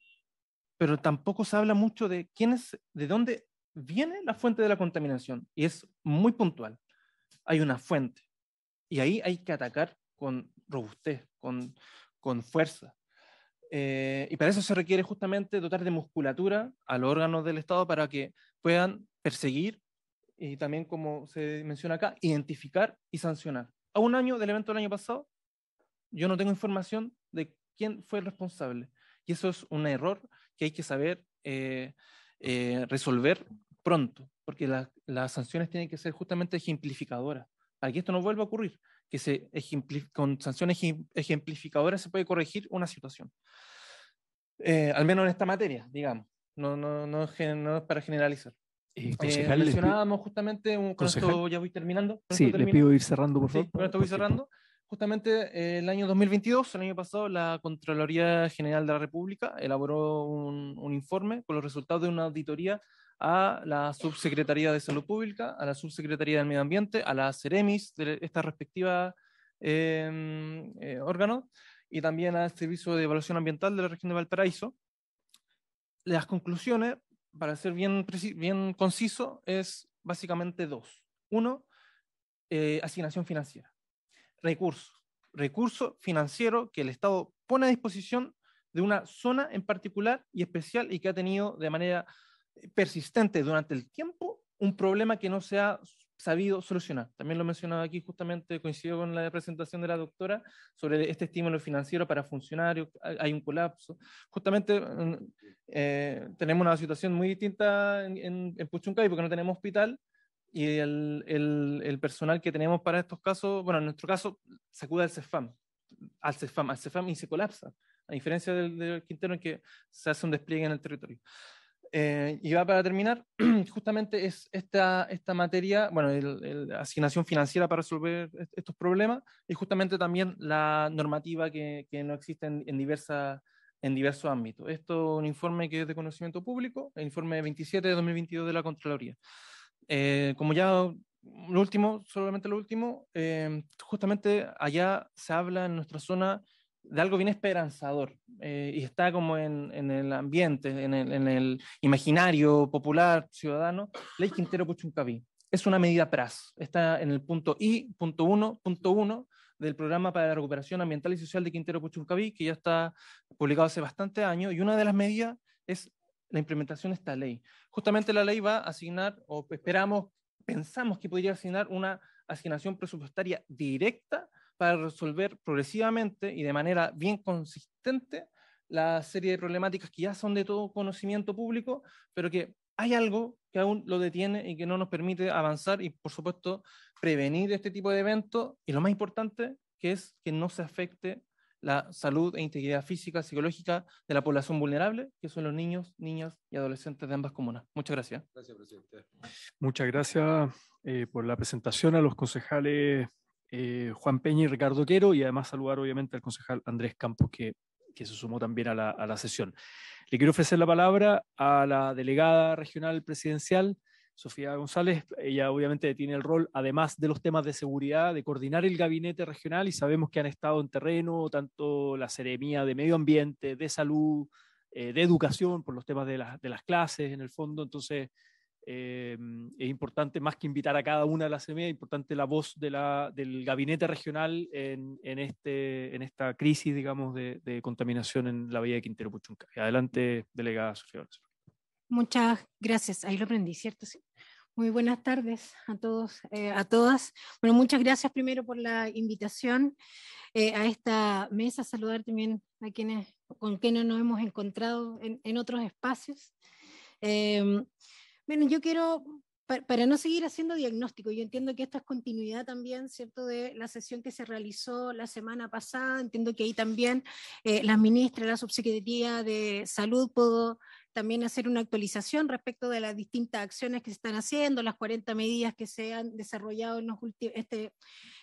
pero tampoco se habla mucho de quién es, de dónde viene la fuente de la contaminación. Y es muy puntual. Hay una fuente. Y ahí hay que atacar con robustez, con, con fuerza. Eh, y para eso se requiere justamente dotar de musculatura al órgano del Estado para que puedan perseguir y también, como se menciona acá, identificar y sancionar. A un año del evento del año pasado, yo no tengo información de quién fue el responsable. Y eso es un error que hay que saber eh, eh, resolver pronto, porque las sanciones tienen que ser justamente ejemplificadoras, para que esto no vuelva a ocurrir, que se con sanciones ejemplificadoras se puede corregir una situación. Eh, al menos en esta materia, digamos, no, no, no, no es para generalizar justamente, un, con esto ya voy terminando. Sí, le pido ir cerrando, por favor. con cerrando. Justamente eh, el año 2022, el año pasado, la Contraloría General de la República elaboró un, informe con los resultados de una auditoría a la Subsecretaría de Salud Pública, a la Subsecretaría del Medio Ambiente, a las CEREMIS de esta respectiva em, eh, y también al Servicio de Evaluación Ambiental de la región de Valparaíso. Las conclusiones para ser bien, bien conciso, es básicamente dos. Uno, eh, asignación financiera. Recursos. Recurso financiero que el Estado pone a disposición de una zona en particular y especial y que ha tenido de manera persistente durante el tiempo un problema que no se ha sabido solucionar. También lo mencionaba aquí justamente, coincido con la presentación de la doctora sobre este estímulo financiero para funcionarios, hay un colapso. Justamente mm, eh, tenemos una situación muy distinta en, en, Puchuncay porque no tenemos hospital y el, personal que tenemos para estos casos, bueno, en nuestro caso, se acude al CEFAM, al CEFAM, al CEFAM y se colapsa, a diferencia del, del Quintero en que se hace un despliegue en el territorio. Eh, y va para terminar, <clears throat> justamente es esta, esta materia, bueno, la asignación financiera para resolver estos problemas y justamente también la normativa que, que no existe en, en, en diversos ámbitos. Esto es un informe que es de conocimiento público, el informe 27 de 2022 de la Contraloría. Eh, como ya lo último, solamente lo último, eh, justamente allá se habla en nuestra zona de algo bien esperanzador eh, y está como en, el ambiente, en el, imaginario popular ciudadano, Ley Quintero Puchuncaví. Es una medida PRAS, está en el punto I, punto punto del programa para la recuperación ambiental y social de Quintero Puchuncaví, que ya está publicado hace bastante años, y una de las medidas es la implementación de esta ley. Justamente la ley va a asignar, o esperamos, pensamos que podría asignar una asignación presupuestaria directa para resolver progresivamente y de manera bien consistente la serie de problemáticas que ya son de todo conocimiento público, pero que hay algo que aún lo detiene y que no nos permite avanzar y, por supuesto, prevenir este tipo de eventos. Y lo más importante, que es que no se afecte la salud e integridad física, psicológica de la población vulnerable, que son los niños, niñas y adolescentes de ambas comunas. Muchas gracias. Gracias, presidente. Muchas gracias eh, por la presentación a los concejales eh, Juan Peña y Ricardo Quero, y además saludar obviamente al concejal Andrés Campos, que, se sumó también a la, sesión. Le quiero ofrecer la palabra a la delegada regional presidencial, Sofía González. Ella obviamente tiene el rol, además de los temas de seguridad, de coordinar el gabinete regional, y sabemos que han estado en terreno tanto la Seremía de Medio Ambiente, de Salud, eh, de Educación, por los temas de, de las clases, en el fondo. Entonces, eh, es importante, más que invitar a cada una de las semillas, es importante la voz de la, del gabinete regional en, en, este, en esta crisis, digamos, de, de, contaminación en la bahía de Quintero Puchunca. Adelante, delegada Sofía Muchas gracias. Ahí lo aprendí, ¿cierto? Sí. Muy buenas tardes a todos, eh, a todas. Bueno, muchas gracias primero por la invitación eh, a esta mesa, saludar también a quienes con quienes nos hemos encontrado en, en otros espacios. Eh, bueno, yo quiero, para, no seguir haciendo diagnóstico, yo entiendo que esta es continuidad también, ¿cierto?, de la sesión que se realizó la semana pasada. Entiendo que ahí también eh, las ministra la subsecretaría de salud pudo también hacer una actualización respecto de las distintas acciones que se están haciendo, las 40 medidas que se han desarrollado en, este,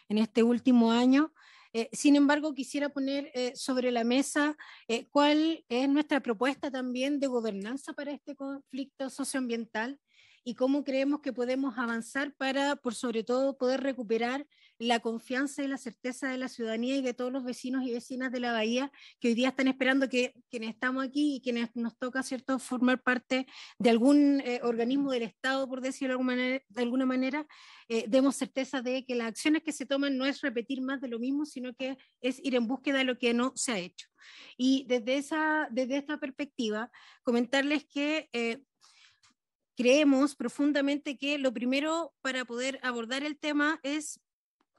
en este último año. Eh, sin embargo, quisiera poner eh, sobre la mesa eh, cuál es nuestra propuesta también de gobernanza para este conflicto socioambiental y cómo creemos que podemos avanzar para, por sobre todo, poder recuperar la confianza y la certeza de la ciudadanía y de todos los vecinos y vecinas de la bahía que hoy día están esperando que quienes estamos aquí y quienes nos toca, ¿cierto?, formar parte de algún eh, organismo del Estado, por decirlo de alguna manera, eh, demos certeza de que las acciones que se toman no es repetir más de lo mismo, sino que es ir en búsqueda de lo que no se ha hecho. Y desde, esa, desde esta perspectiva, comentarles que... Eh, creemos profundamente que lo primero para poder abordar el tema es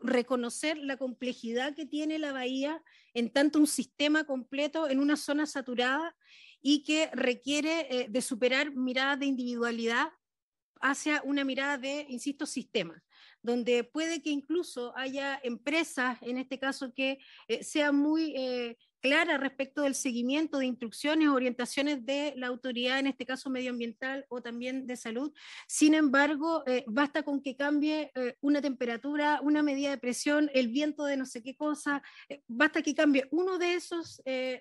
reconocer la complejidad que tiene la bahía en tanto un sistema completo en una zona saturada y que requiere eh, de superar miradas de individualidad hacia una mirada de, insisto, sistema, donde puede que incluso haya empresas, en este caso, que eh, sean muy eh, clara respecto del seguimiento de instrucciones, orientaciones de la autoridad, en este caso medioambiental o también de salud. Sin embargo, eh, basta con que cambie eh, una temperatura, una medida de presión, el viento de no sé qué cosa, eh, basta que cambie uno de esos, de,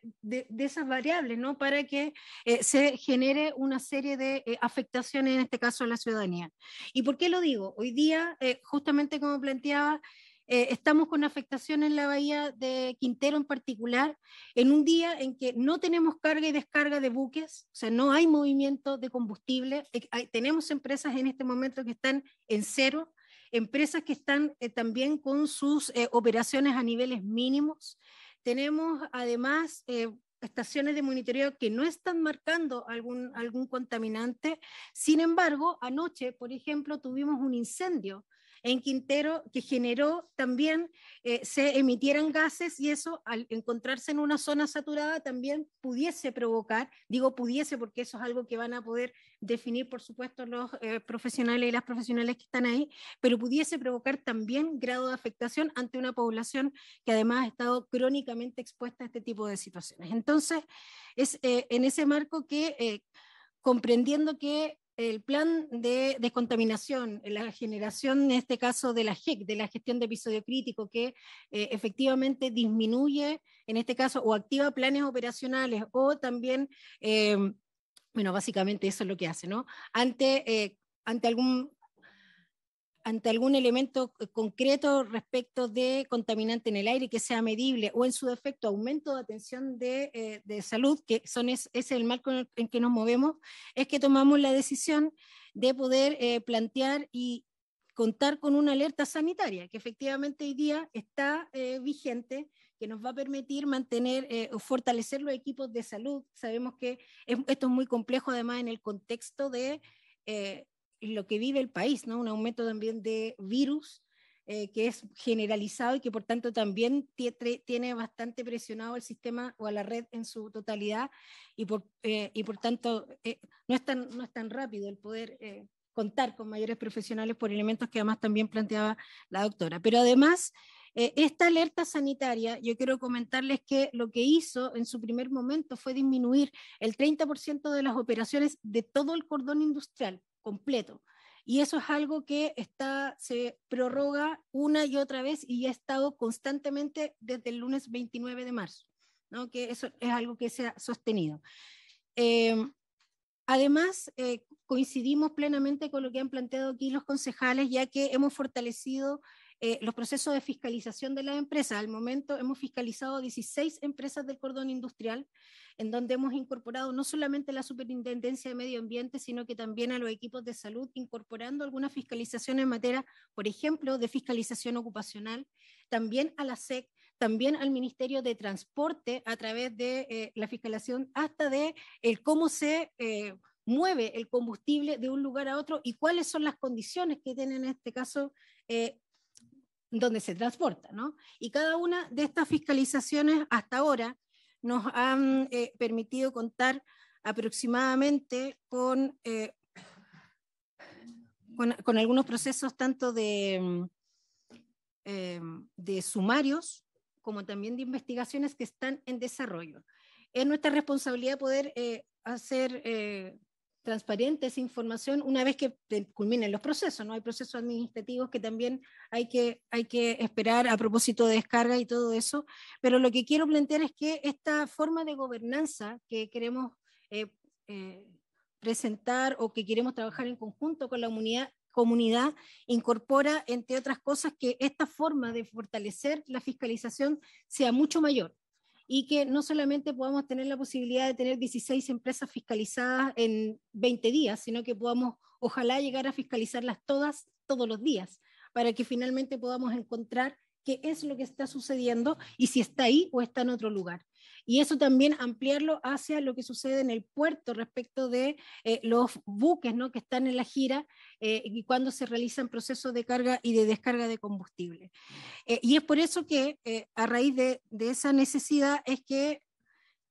esas variables, ¿no? Para que se genere una serie de afectaciones, en este caso a la ciudadanía. ¿Y por qué lo digo? Hoy día, justamente como planteaba, eh, estamos con afectación en la bahía de Quintero en particular, en un día en que no tenemos carga y descarga de buques, o sea, no hay movimiento de combustible. Eh, tenemos empresas en este momento que están en cero, empresas que están eh, también con sus operaciones a niveles mínimos. Tenemos además estaciones de monitoreo que no están marcando algún, algún contaminante. Sin embargo, anoche, por ejemplo, tuvimos un incendio en Quintero que generó también eh, se emitieran gases y eso al encontrarse en una zona saturada también pudiese provocar, digo pudiese porque eso es algo que van a poder definir por supuesto los eh, profesionales y las profesionales que están ahí, pero pudiese provocar también grado de afectación ante una población que además ha estado crónicamente expuesta a este tipo de situaciones. Entonces, es eh, en ese marco que comprendiendo que el plan de descontaminación, la generación, en este caso, de la GEC, de la gestión de episodio crítico, que eh, efectivamente disminuye, en este caso, o activa planes operacionales, o también, eh, bueno, básicamente eso es lo que hace, ¿no? Ante, eh, ante algún ante algún elemento eh, concreto respecto de contaminante en el aire que sea medible o en su defecto aumento de atención de, eh, de salud, que son es, el marco en, el, que nos movemos, es que tomamos la decisión de poder eh, plantear y contar con una alerta sanitaria que efectivamente hoy día está vigente, que nos va a permitir mantener o fortalecer los equipos de salud. Sabemos que esto es muy complejo además en el contexto de lo que vive el país, ¿no? Un aumento también de virus eh, que es generalizado y que por tanto también tiene bastante presionado al sistema o a la red en su totalidad y por, eh, y por tanto eh, no, es no es tan rápido el poder contar con mayores profesionales por elementos que además también planteaba la doctora. Pero además, esta alerta sanitaria, yo quiero comentarles que lo que hizo en su primer momento fue disminuir el 30% de las operaciones de todo el cordón industrial completo. Y eso es algo que está, se prorroga una y otra vez y ha estado constantemente desde el lunes 29 de marzo, ¿no? que eso es algo que se ha sostenido. Em, además, eh, coincidimos plenamente con lo que han planteado aquí los concejales, ya que hemos fortalecido eh, los procesos de fiscalización de las empresas. Al momento hemos fiscalizado 16 empresas del cordón industrial, en donde hemos incorporado no solamente la Superintendencia de Medio Ambiente, sino que también a los equipos de salud, incorporando algunas fiscalizaciones en materia, por ejemplo, de fiscalización ocupacional, también a la SEC, también al Ministerio de Transporte a través de eh, la fiscalización, hasta de el cómo se... Eh, mueve el combustible de un lugar a otro y cuáles son las condiciones que tienen en este caso eh, donde se transporta, ¿no? Y cada una de estas fiscalizaciones hasta ahora nos han eh, permitido contar aproximadamente eh, con, algunos procesos tanto de, mm, em, de sumarios como también de investigaciones que están en desarrollo. Es nuestra responsabilidad poder eh, hacer transparente esa información una vez que eh, culminen los procesos, ¿no? Hay procesos administrativos que también hay que, hay que esperar a propósito de descarga y todo eso, pero lo que quiero plantear es que esta forma de gobernanza que queremos eh, eh, presentar o que queremos trabajar en conjunto con la comunidad, comunidad incorpora, entre otras cosas, que esta forma de fortalecer la fiscalización sea mucho mayor y que no solamente podamos tener la posibilidad de tener 16 empresas fiscalizadas en 20 días, sino que podamos ojalá llegar a fiscalizarlas todas todos los días para que finalmente podamos encontrar qué es lo que está sucediendo y si está ahí o está en otro lugar y eso también ampliarlo hacia lo que sucede en el puerto respecto de eh, los buques ¿no? que están en la gira eh, y cuando se realizan procesos de carga y de descarga de combustible. Eh, y es por eso que a raíz de esa necesidad es que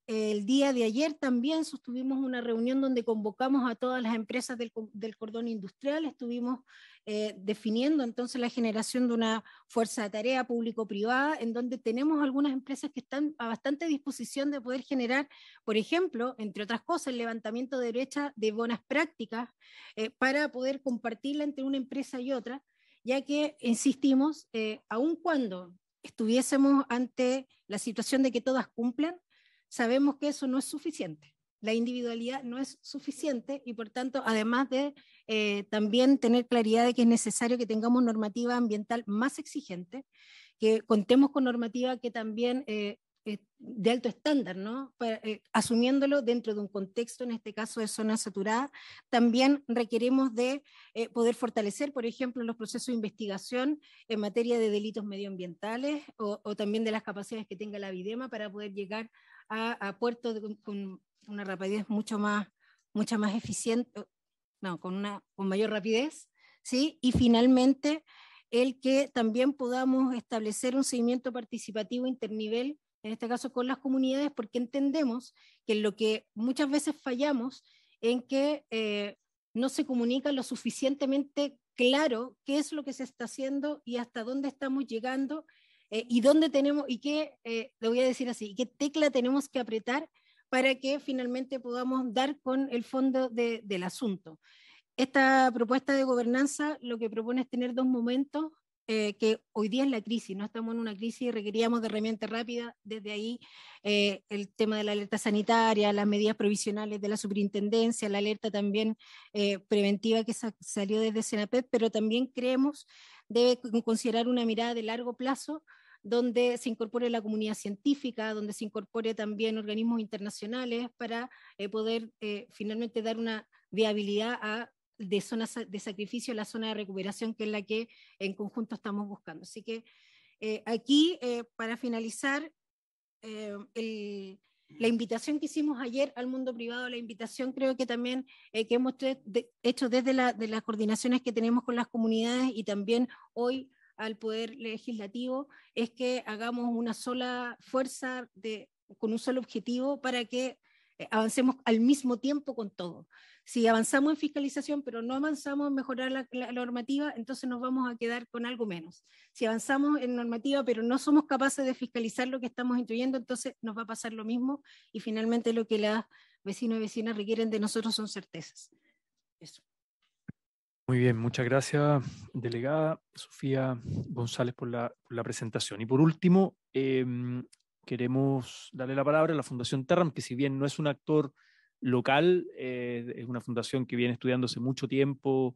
el día de ayer también sostuvimos una reunión donde convocamos a todas las empresas del, cordón industrial, estuvimos eh, definiendo entonces la generación de una fuerza de tarea público-privada, en donde tenemos algunas empresas que están a bastante disposición de poder generar, por ejemplo, entre otras cosas, el levantamiento de brecha de buenas prácticas eh, para poder compartirla entre una empresa y otra, ya que, insistimos, eh, aun cuando estuviésemos ante la situación de que todas cumplan, sabemos que eso no es suficiente. La individualidad no es suficiente y por tanto, además de eh, también tener claridad de que es necesario que tengamos normativa ambiental más exigente, que contemos con normativa que también eh, eh, de alto estándar, ¿no? Eh, asumiéndolo dentro de un contexto, en este caso de zona saturada, también requeremos de eh, poder fortalecer, por ejemplo, los procesos de investigación en materia de delitos medioambientales o, también de las capacidades que tenga la videma para poder llegar a, puertos con, una rapidez mucho más, más eficiente, no, con, una, con mayor rapidez, ¿sí? Y finalmente el que también podamos establecer un seguimiento participativo internivel en este caso con las comunidades, porque entendemos que lo que muchas veces fallamos en que eh, no se comunica lo suficientemente claro qué es lo que se está haciendo y hasta dónde estamos llegando eh, y dónde tenemos, y qué, eh, le voy a decir así, qué tecla tenemos que apretar para que finalmente podamos dar con el fondo del asunto. Esta propuesta de gobernanza lo que propone es tener dos momentos eh, que hoy día es la crisis, no estamos en una crisis y requeríamos de herramientas rápidas. Desde ahí, eh, el tema de la alerta sanitaria, las medidas provisionales de la superintendencia, la alerta también eh, preventiva que salió desde Senapet, pero también creemos debe considerar una mirada de largo plazo donde se incorpore la comunidad científica, donde se incorpore también organismos internacionales para poder finalmente dar una viabilidad a de zona de sacrificio la zona de recuperación, que es la que en conjunto estamos buscando. Así que eh, aquí, eh, para finalizar, eh, la invitación que hicimos ayer al mundo privado, la invitación creo que también que hemos hecho desde de las coordinaciones que tenemos con las comunidades y también hoy al Poder Legislativo, es que hagamos una sola fuerza de, con un solo objetivo para que eh, avancemos al mismo tiempo con todo. Si avanzamos en fiscalización, pero no avanzamos en mejorar la, la, normativa, entonces nos vamos a quedar con algo menos. Si avanzamos en normativa, pero no somos capaces de fiscalizar lo que estamos intuyendo, entonces nos va a pasar lo mismo y finalmente lo que las vecinos y vecinas requieren de nosotros son certezas. Eso. Muy bien, muchas gracias, delegada Sofía González, por la, la presentación. Y por último, eh, queremos darle la palabra a la Fundación Terram, que si bien no es un actor local, eh, es una fundación que viene estudiando hace mucho tiempo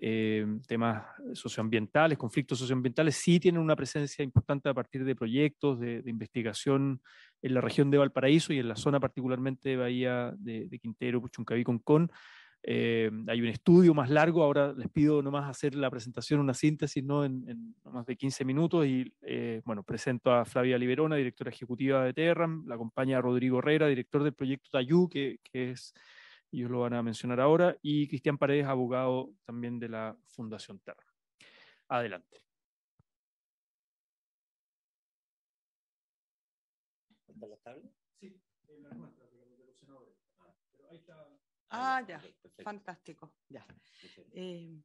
eh, temas socioambientales, conflictos socioambientales, sí tienen una presencia importante a partir de proyectos de, investigación en la región de Valparaíso y en la zona particularmente de Bahía de, de Quintero, Puchuncaví, Concón, eh, hay un estudio más largo, ahora les pido nomás hacer la presentación, una síntesis, ¿no? En, más de 15 minutos. Y eh, bueno, presento a Flavia Liberona, directora ejecutiva de Terram, la acompaña Rodrigo Herrera, director del proyecto Tayú, que, que es, ellos lo van a mencionar ahora, y Cristian Paredes, abogado también de la Fundación Terram. Adelante. ¿La tabla? Sí, Ah, ya, fantástico, eh,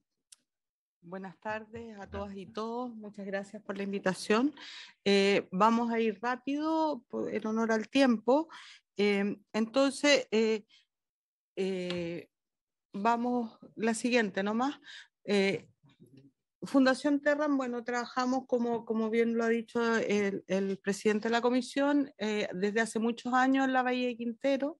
buenas tardes a todas y todos, muchas gracias por la invitación. Eh, vamos a ir rápido en honor al tiempo. Eh, entonces, vamos, la siguiente nomás. Fundación Terran, bueno, trabajamos como, bien lo ha dicho el, el presidente de la comisión desde hace muchos años en la Bahía de Quintero.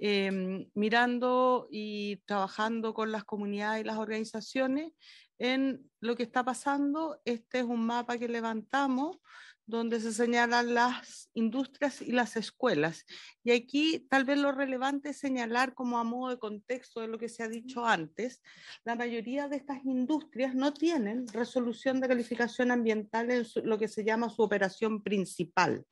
Em, mirando y trabajando con las comunidades y las organizaciones en lo que está pasando. Este es un mapa que levantamos donde se señalan las industrias y las escuelas. Y aquí tal vez lo relevante es señalar como a modo de contexto de lo que se ha dicho antes, la mayoría de estas industrias no tienen resolución de calificación ambiental en lo que se llama su operación principal.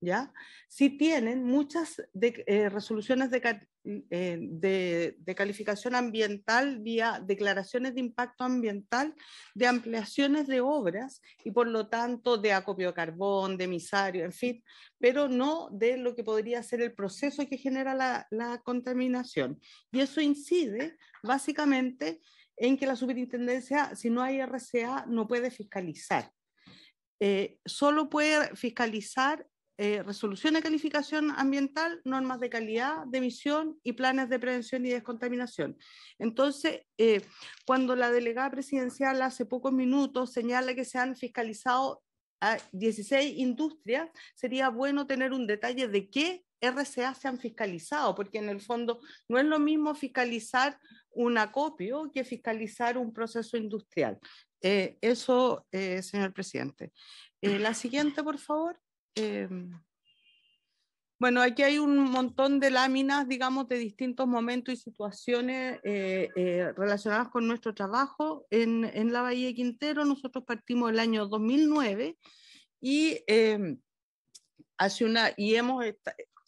¿ya? si tienen muchas de, eh, resoluciones eh, de, de, calificación ambiental vía declaraciones de impacto ambiental de ampliaciones de obras y por lo tanto de acopio de carbón, de emisario, en fin, pero no de lo que podría ser el proceso que genera la, contaminación. Y eso incide básicamente en que la superintendencia, si no hay RCA, no puede fiscalizar. Eh, solo puede fiscalizar eh, resolución de calificación ambiental, normas de calidad, de emisión y planes de prevención y descontaminación. Entonces, eh, cuando la delegada presidencial hace pocos minutos señala que se han fiscalizado a 16 industrias, sería bueno tener un detalle de qué RCA se han fiscalizado, porque en el fondo no es lo mismo fiscalizar un acopio que fiscalizar un proceso industrial. Eh, eso, señor presidente. la siguiente, por favor. Em, bueno, aquí hay un montón de láminas, digamos, de distintos momentos y situaciones eh, eh, relacionadas con nuestro trabajo en, la Bahía Quintero. Nosotros partimos el año 2009 y, em, hace una, y hemos,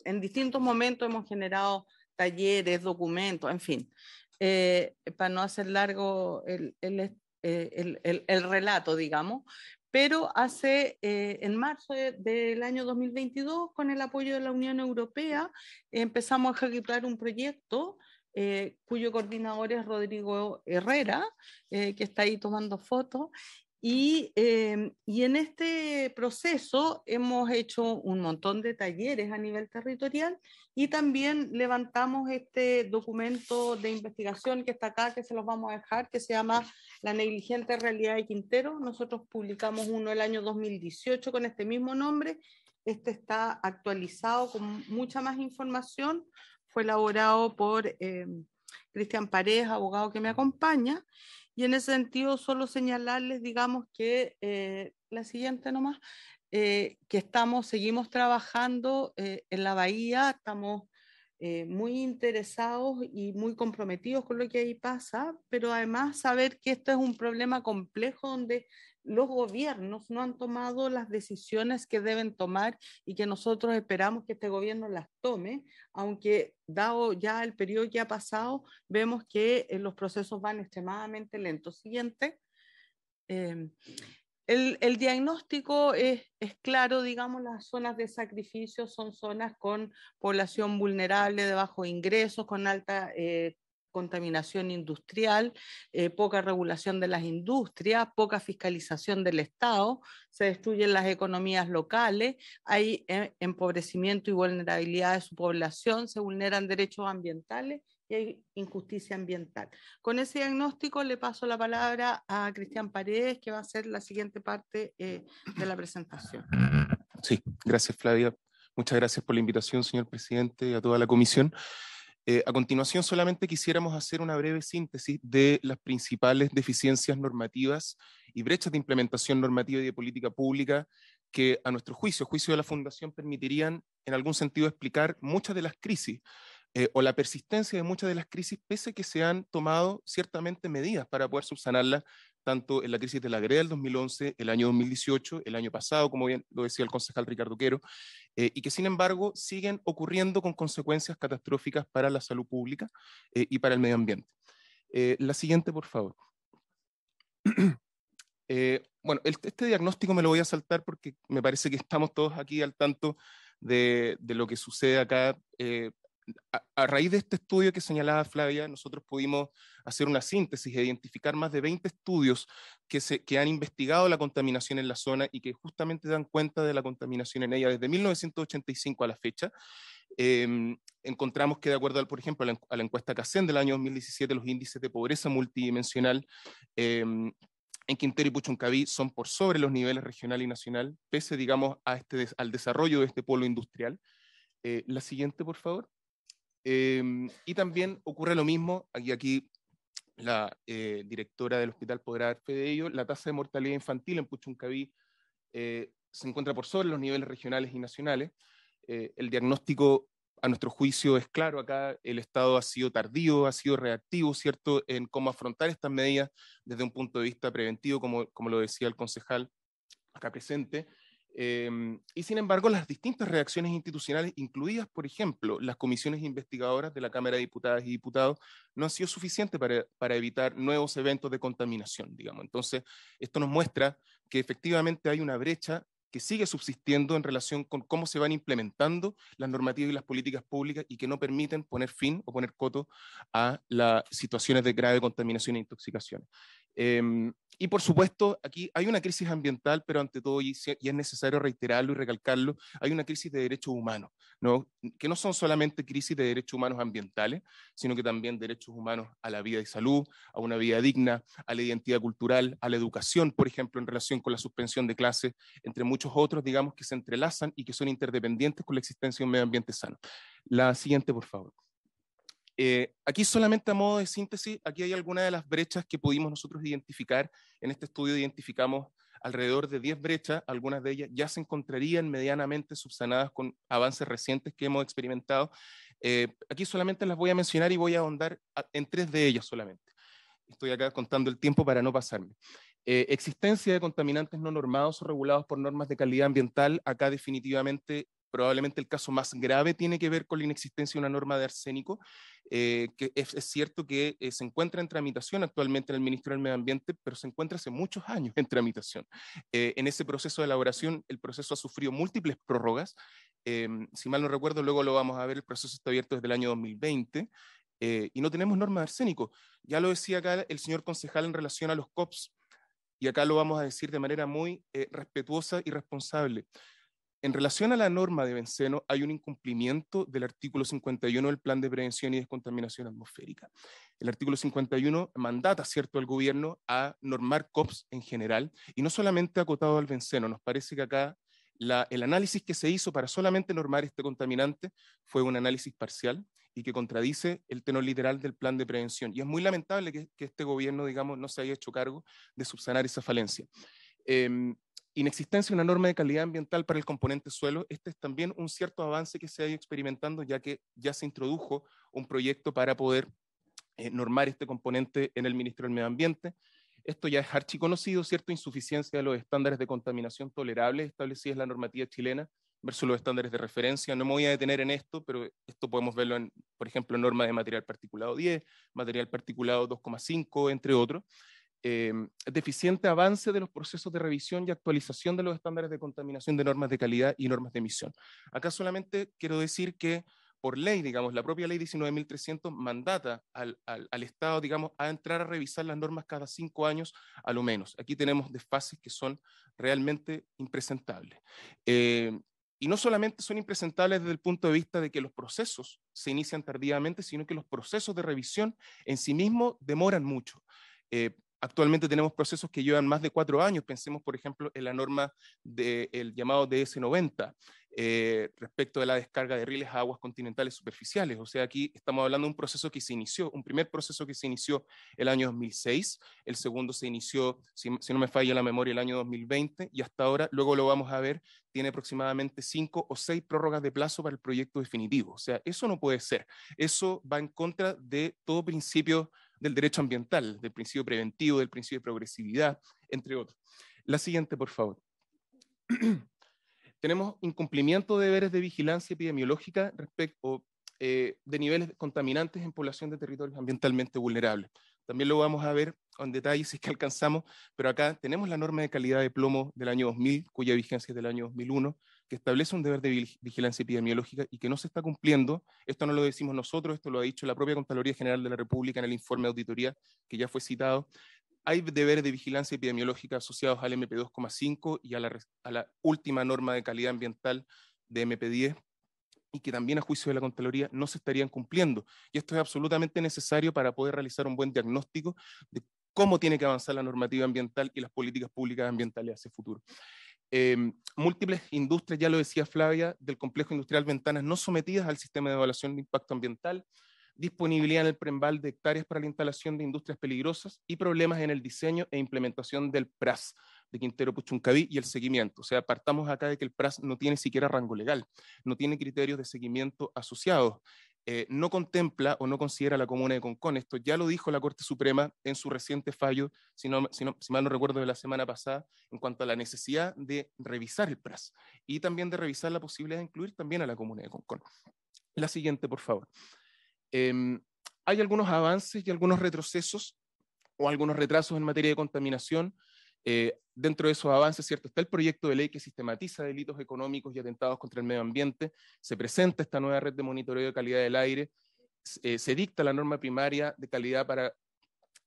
en distintos momentos hemos generado talleres, documentos, en fin. Eh, para no hacer largo el relato, digamos, pero hace eh, en marzo del año 2022, con el apoyo de la Unión Europea, empezamos a ejecutar un proyecto eh, cuyo coordinador es Rodrigo Herrera, eh, que está ahí tomando fotos, Em, y, en este proceso hemos hecho un montón de talleres a nivel territorial y también levantamos este documento de investigación que está acá, que se los vamos a dejar, que se llama La negligente realidad de Quintero. Nosotros publicamos uno el año 2018 con este mismo nombre. Este está actualizado con mucha más información. Fue elaborado por em, Cristian Pareja, abogado que me acompaña. Y en ese sentido, solo señalarles, digamos, que eh, la siguiente nomás, eh, que estamos, seguimos trabajando eh, en la bahía, estamos muy interesados y muy comprometidos con lo que ahí pasa, pero además saber que esto es un problema complejo donde los gobiernos no han tomado las decisiones que deben tomar y que nosotros esperamos que este gobierno las tome, aunque dado ya el periodo que ha pasado, vemos que eh, los procesos van extremadamente lentos. Siguiente. Em, el, diagnóstico es, claro, digamos, las zonas de sacrificio son zonas con población vulnerable, de bajos ingresos, con alta eh, contaminación industrial, eh, poca regulación de las industrias, poca fiscalización del Estado, se destruyen las economías locales, hay eh, empobrecimiento y vulnerabilidad de su población, se vulneran derechos ambientales y hay injusticia ambiental. Con ese diagnóstico le paso la palabra a Cristian Paredes, que va a hacer la siguiente parte eh, de la presentación. Sí, gracias Flavia. Muchas gracias por la invitación, señor presidente, y a toda la comisión. Eh, a continuación, solamente quisiéramos hacer una breve síntesis de las principales deficiencias normativas y brechas de implementación normativa y de política pública que, a nuestro juicio, juicio de la Fundación, permitirían, en algún sentido, explicar muchas de las crisis eh, o la persistencia de muchas de las crisis, pese a que se han tomado ciertamente medidas para poder subsanarlas tanto en la crisis de la greda del 2011, el año 2018, el año pasado, como bien lo decía el concejal Ricardo Quero, eh, y que sin embargo siguen ocurriendo con consecuencias catastróficas para la salud pública eh, y para el medio ambiente. Eh, la siguiente, por favor. <clears throat> bueno, este diagnóstico me lo voy a saltar porque me parece que estamos todos aquí al tanto de, de lo que sucede acá a, raíz de este estudio que señalaba Flavia, nosotros pudimos hacer una síntesis e identificar más de 20 estudios que, se, han investigado la contaminación en la zona y que justamente dan cuenta de la contaminación en ella desde 1985 a la fecha. Em, encontramos que de acuerdo, al, por ejemplo, a la, encuesta CACEN del año 2017, los índices de pobreza multidimensional em, en Quintero y Puchuncaví son por sobre los niveles regional y nacional, pese, digamos, a este, al desarrollo de este polo industrial. Eh, la siguiente, por favor. Em, y también ocurre lo mismo, aquí la eh, directora del hospital podrá dar fe de ello, la tasa de mortalidad infantil en Puchuncaví eh, se encuentra por sobre los niveles regionales y nacionales. Eh, el diagnóstico, a nuestro juicio, es claro acá, el Estado ha sido tardío, ha sido reactivo, ¿cierto?, en cómo afrontar estas medidas desde un punto de vista preventivo, como, como lo decía el concejal acá presente, Em, y sin embargo, las distintas reacciones institucionales, incluidas, por ejemplo, las comisiones investigadoras de la Cámara de Diputadas y Diputados, no han sido suficientes para, evitar nuevos eventos de contaminación, digamos. Entonces, esto nos muestra que efectivamente hay una brecha que sigue subsistiendo en relación con cómo se van implementando las normativas y las políticas públicas y que no permiten poner fin o poner coto a las situaciones de grave contaminación e intoxicación. Em, y por supuesto, aquí hay una crisis ambiental, pero ante todo, y, es necesario reiterarlo y recalcarlo, hay una crisis de derechos humanos, ¿no? que no son solamente crisis de derechos humanos ambientales, sino que también derechos humanos a la vida y salud, a una vida digna, a la identidad cultural, a la educación, por ejemplo, en relación con la suspensión de clases, entre muchos otros, digamos, que se entrelazan y que son interdependientes con la existencia de un medio ambiente sano. La siguiente, por favor. Eh, aquí solamente a modo de síntesis, aquí hay algunas de las brechas que pudimos nosotros identificar. En este estudio identificamos alrededor de 10 brechas, algunas de ellas ya se encontrarían medianamente subsanadas con avances recientes que hemos experimentado. Eh, aquí solamente las voy a mencionar y voy a ahondar en tres de ellas solamente. Estoy acá contando el tiempo para no pasarme. Eh, existencia de contaminantes no normados o regulados por normas de calidad ambiental. Acá definitivamente probablemente el caso más grave tiene que ver con la inexistencia de una norma de arsénico, eh, que es, cierto que eh, se encuentra en tramitación actualmente en el Ministerio del Medio Ambiente, pero se encuentra hace muchos años en tramitación. Eh, en ese proceso de elaboración, el proceso ha sufrido múltiples prórrogas. si mal no recuerdo, luego lo vamos a ver, el proceso está abierto desde el año 2020. y no tenemos norma de arsénico. Ya lo decía acá el señor concejal en relación a los COPs, y acá lo vamos a decir de manera muy respetuosa y responsable. En relación a la norma de benceno, hay un incumplimiento del artículo 51 del Plan de Prevención y Descontaminación Atmosférica. El artículo 51 mandata, ¿cierto?, al gobierno a normar COPs en general y no solamente acotado al benceno. Nos parece que acá la, el análisis que se hizo para solamente normar este contaminante fue un análisis parcial y que contradice el tenor literal del plan de prevención. Y es muy lamentable que, que este gobierno, digamos, no se haya hecho cargo de subsanar esa falencia. Eh, inexistencia de una norma de calidad ambiental para el componente suelo, este es también un cierto avance que se ha ido experimentando, ya que ya se introdujo un proyecto para poder eh, normar este componente en el Ministerio del Medio Ambiente. Esto ya es archiconocido, cierta Insuficiencia de los estándares de contaminación tolerables establecidos en la normativa chilena versus los estándares de referencia. No me voy a detener en esto, pero esto podemos verlo, en, por ejemplo, en normas de material particulado 10, material particulado 2,5, entre otros. Em, deficiente avance de los procesos de revisión y actualización de los estándares de contaminación de normas de calidad y normas de emisión. Acá solamente quiero decir que por ley, digamos, la propia ley 19.300 mandata al, Estado, digamos, a entrar a revisar las normas cada cinco años a lo menos. Aquí tenemos desfases que son realmente impresentables. Em, y no solamente son impresentables desde el punto de vista de que los procesos se inician tardíamente, sino que los procesos de revisión en sí mismos demoran mucho. Eh, Actualmente tenemos procesos que llevan más de cuatro años. Pensemos, por ejemplo, en la norma del llamado DS90 eh, respecto de la descarga de riles a aguas continentales superficiales. O sea, aquí estamos hablando de un proceso que se inició, un primer proceso que se inició el año 2006, el segundo se inició, si, si no me falla la memoria, el año 2020 y hasta ahora, luego lo vamos a ver, tiene aproximadamente cinco o seis prórrogas de plazo para el proyecto definitivo. O sea, eso no puede ser. Eso va en contra de todo principio del derecho ambiental, del principio preventivo, del principio de progresividad, entre otros. La siguiente, por favor. <clears throat> Tenemos incumplimiento de deberes de vigilancia epidemiológica respecto eh, de niveles contaminantes en población de territorios ambientalmente vulnerables. También lo vamos a ver en detalle si es que alcanzamos, pero acá tenemos la norma de calidad de plomo del año 2000, cuya vigencia es del año 2001 que establece un deber de vigilancia epidemiológica y que no se está cumpliendo. Esto no lo decimos nosotros, esto lo ha dicho la propia Contraloría General de la República en el informe de auditoría que ya fue citado. Hay deberes de vigilancia epidemiológica asociados al MP2,5 y a la, última norma de calidad ambiental de MP10 y que también a juicio de la Contraloría no se estarían cumpliendo. Y esto es absolutamente necesario para poder realizar un buen diagnóstico de cómo tiene que avanzar la normativa ambiental y las políticas públicas ambientales hacia el futuro. Em, múltiples industrias, ya lo decía Flavia, del complejo industrial Ventanas no sometidas al sistema de evaluación de impacto ambiental, disponibilidad en el preembal de hectáreas para la instalación de industrias peligrosas y problemas en el diseño e implementación del PRAS de Quintero Puchuncaví y el seguimiento. O sea, partamos acá de que el PRAS no tiene siquiera rango legal, no tiene criterios de seguimiento asociados. Eh, no contempla o no considera la comuna de Concón. Esto ya lo dijo la Corte Suprema en su reciente fallo, si, mal no recuerdo, de la semana pasada, en cuanto a la necesidad de revisar el PRAS y también de revisar la posibilidad de incluir también a la comuna de Concón. La siguiente, por favor. Em, hay algunos avances y algunos retrocesos o algunos retrasos en materia de contaminación eh, dentro de esos avances, ¿cierto? Está el proyecto de ley que sistematiza delitos económicos y atentados contra el medio ambiente, se presenta esta nueva red de monitoreo de calidad del aire, eh, se dicta la norma primaria de calidad para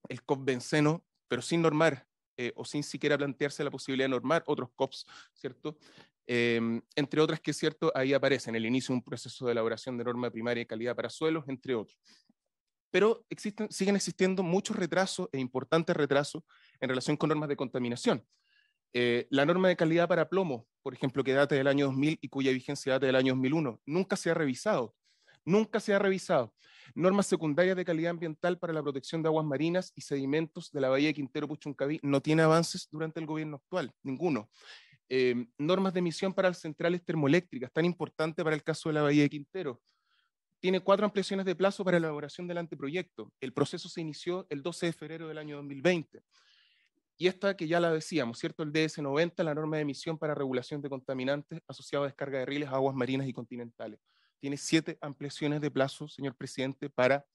el COP benzeno pero sin normar eh, o sin siquiera plantearse la posibilidad de normar otros COPs, ¿cierto? Em, entre otras que, ¿cierto? Ahí en el inicio un proceso de elaboración de norma primaria de calidad para suelos, entre otros pero siguen existiendo muchos retrasos e importantes retrasos en relación con normas de contaminación. Eh, la norma de calidad para plomo, por ejemplo, que data del año 2000 y cuya vigencia data del año 2001, nunca se ha revisado. Nunca se ha revisado. Normas secundarias de calidad ambiental para la protección de aguas marinas y sedimentos de la Bahía de Quintero Puchuncaví no tiene avances durante el gobierno actual, ninguno. Eh, normas de emisión para las centrales termoeléctricas, tan importante para el caso de la Bahía de Quintero tiene cuatro ampliaciones de plazo para la elaboración del anteproyecto. El proceso se inició el 12 de febrero del año 2020. Y esta que ya la decíamos, ¿cierto? El DS90, la norma de emisión para regulación de contaminantes asociado a descarga de riles, aguas marinas y continentales. Tiene siete ampliaciones de plazo, señor presidente, para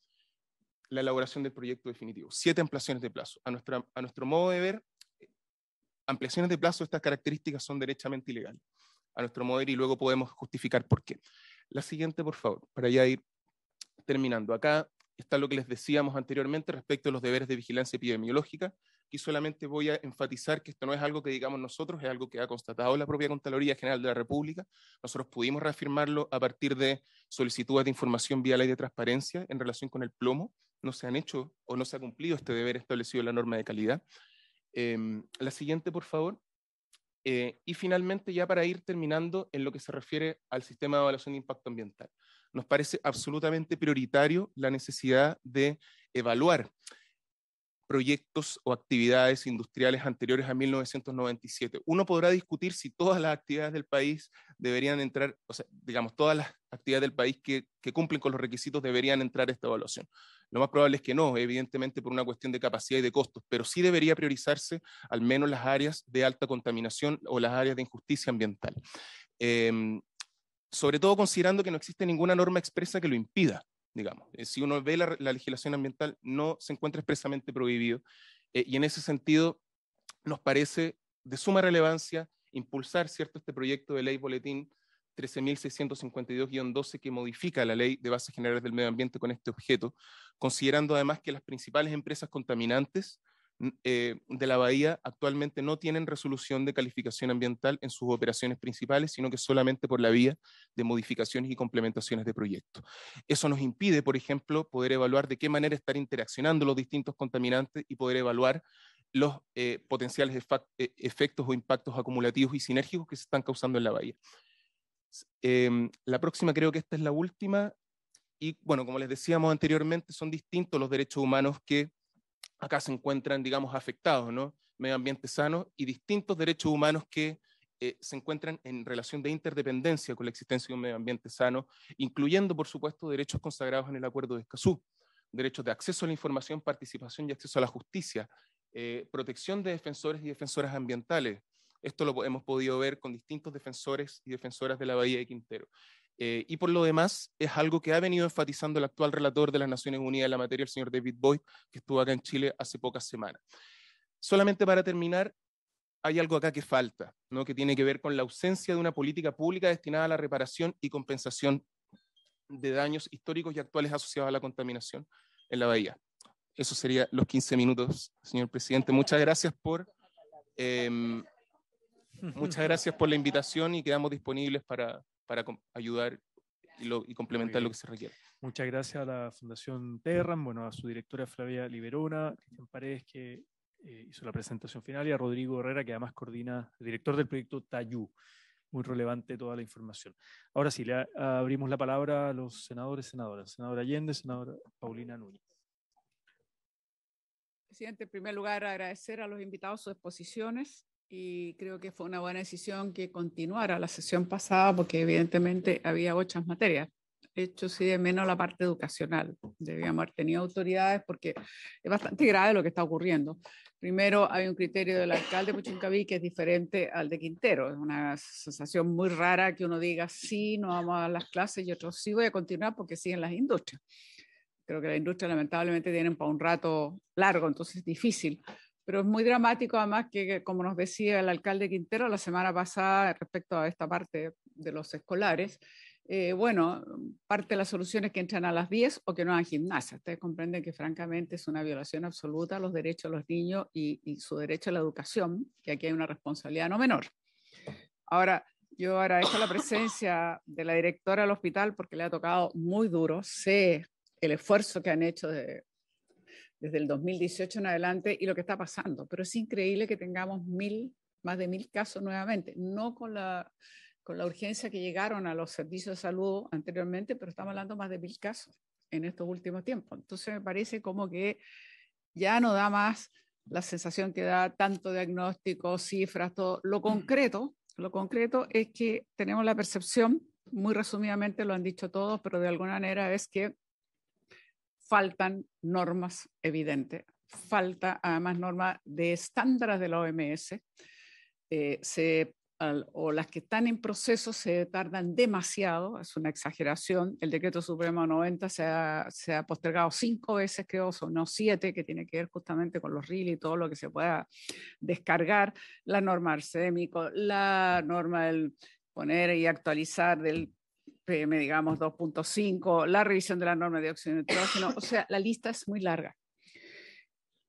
la elaboración del proyecto definitivo. Siete ampliaciones de plazo. A, nuestra, a nuestro modo de ver, ampliaciones de plazo, estas características son derechamente ilegales. A nuestro modo de ver, y luego podemos justificar por qué. La siguiente, por favor, para ya ir terminando. Acá está lo que les decíamos anteriormente respecto a los deberes de vigilancia epidemiológica. Aquí solamente voy a enfatizar que esto no es algo que digamos nosotros, es algo que ha constatado la propia Contraloría General de la República. Nosotros pudimos reafirmarlo a partir de solicitudes de información vía ley de transparencia en relación con el plomo. No se han hecho o no se ha cumplido este deber establecido en la norma de calidad. Em, la siguiente, por favor. Eh, y finalmente, ya para ir terminando en lo que se refiere al sistema de evaluación de impacto ambiental, nos parece absolutamente prioritario la necesidad de evaluar proyectos o actividades industriales anteriores a 1997. Uno podrá discutir si todas las actividades del país deberían entrar, o digamos, todas las actividades del país que, que cumplen con los requisitos deberían entrar a esta evaluación. Lo más probable es que no, evidentemente por una cuestión de capacidad y de costos, pero sí debería priorizarse al menos las áreas de alta contaminación o las áreas de injusticia ambiental. Em, sobre todo considerando que no existe ninguna norma expresa que lo impida, digamos. Eh, si uno ve la, legislación ambiental, no se encuentra expresamente prohibido. Eh, y en ese sentido, nos parece de suma relevancia impulsar, ¿cierto?, este proyecto de ley boletín 13.652-12 que modifica la ley de bases generales del medio ambiente con este objeto, considerando además que las principales empresas contaminantes eh, de la bahía actualmente no tienen resolución de calificación ambiental en sus operaciones principales, sino que solamente por la vía de modificaciones y complementaciones de proyectos. Eso nos impide, por ejemplo, poder evaluar de qué manera están interaccionando los distintos contaminantes y poder evaluar los eh, potenciales e, efectos o impactos acumulativos y sinérgicos que se están causando en la bahía. Em, la próxima creo que esta es la última. Y bueno, como les decíamos anteriormente, son distintos los derechos humanos que acá se encuentran, digamos, afectados, ¿no? Medio ambiente sano y distintos derechos humanos que eh, se encuentran en relación de interdependencia con la existencia de un medio ambiente sano, incluyendo, por supuesto, derechos consagrados en el Acuerdo de Escazú, derechos de acceso a la información, participación y acceso a la justicia, eh, protección de defensores y defensoras ambientales, esto lo hemos podido ver con distintos defensores y defensoras de la Bahía de Quintero. Eh, y por lo demás, es algo que ha venido enfatizando el actual relator de las Naciones Unidas en la materia, el señor David Boyd, que estuvo acá en Chile hace pocas semanas. Solamente para terminar, hay algo acá que falta, ¿no? que tiene que ver con la ausencia de una política pública destinada a la reparación y compensación de daños históricos y actuales asociados a la contaminación en la bahía. Eso sería los 15 minutos, señor presidente. Muchas gracias por... Em, Muchas gracias por la invitación y quedamos disponibles para, ayudar y, complementar lo que se requiere. Muchas gracias a la Fundación Terran, bueno, a su directora Flavia Liberona, Cristian Paredes, que eh, hizo la presentación final, y a Rodrigo Herrera, que además coordina, director del proyecto TAYU, Muy relevante toda la información. Ahora sí, le abrimos la palabra a los senadores, senadoras. Senadora Allende, senadora Paulina Núñez. Presidente, en primer lugar, agradecer a los invitados sus exposiciones y creo que fue una buena decisión que continuara la sesión pasada porque evidentemente había muchas materias. hecho, sí de menos la parte educacional. Debíamos haber tenido autoridades porque es bastante grave lo que está ocurriendo. Primero, hay un criterio del alcalde Puchuncaví que es diferente al de Quintero. Es una sensación muy rara que uno diga, sí, no vamos a las clases y otros sí voy a continuar porque siguen las industrias. Creo que la industria lamentablemente tienen para un rato largo, entonces es difícil pero es muy dramático además que, como nos decía el alcalde Quintero la semana pasada respecto a esta parte de los escolares, eh, bueno, parte de la solución que entran a las 10 o que no hagan gimnasia. Ustedes comprenden que francamente es una violación absoluta a los derechos de los niños y, y su derecho a la educación, que aquí hay una responsabilidad no menor. Ahora, yo agradezco la presencia de la directora del hospital porque le ha tocado muy duro. Sé el esfuerzo que han hecho de, desde el 2018 en adelante y lo que está pasando. Pero es increíble que tengamos mil, más de mil casos nuevamente, no con la, con la urgencia que llegaron a los servicios de salud anteriormente, pero estamos hablando más de mil casos en estos últimos tiempos. Entonces me parece como que ya no da más la sensación que da tanto diagnóstico, cifras, todo. Lo mm. concreto, lo concreto es que tenemos la percepción, muy resumidamente lo han dicho todos, pero de alguna manera es que faltan normas evidentes, falta además normas de estándares de la OMS, eh, se, o las que están en proceso se tardan demasiado, es una exageración, el decreto supremo 90 se ha, se ha postergado cinco veces, creo, son no siete, que tiene que ver justamente con los RIL y todo lo que se pueda descargar, la norma arsémico, la norma del poner y actualizar del PM, digamos, 2.5, la revisión de la norma de óxido de nitrógeno, o sea, la lista es muy larga.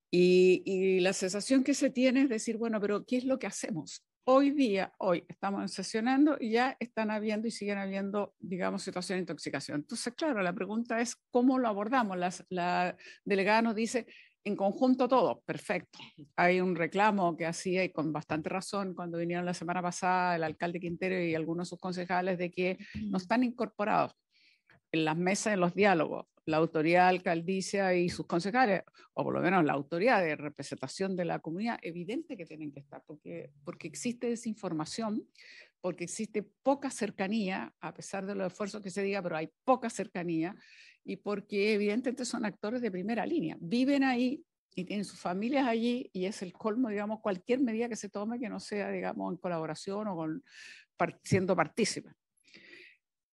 Y, y, la sensación que se tiene es decir, bueno, pero ¿qué es lo que hacemos? Hoy día, hoy estamos sesionando y ya están habiendo y siguen habiendo, digamos, situaciones de intoxicación. Entonces, claro, la pregunta es cómo lo abordamos. la delegada nos dice, en conjunto todo, perfecto. Hay un reclamo que hacía y con bastante razón cuando vinieron la semana pasada el alcalde Quintero y algunos de sus concejales de que no están incorporados en las mesas, en los diálogos, la autoridad alcaldicia y sus concejales, o por lo menos la autoridad de representación de la comunidad, evidente que tienen que estar, porque, porque existe desinformación, porque existe poca cercanía, a pesar de los esfuerzos que se diga, pero hay poca cercanía y porque evidentemente son actores de primera línea. Viven ahí y tienen sus familias allí y es el colmo, digamos, cualquier medida que se tome que no sea, digamos, en colaboración o con, siendo partícipes.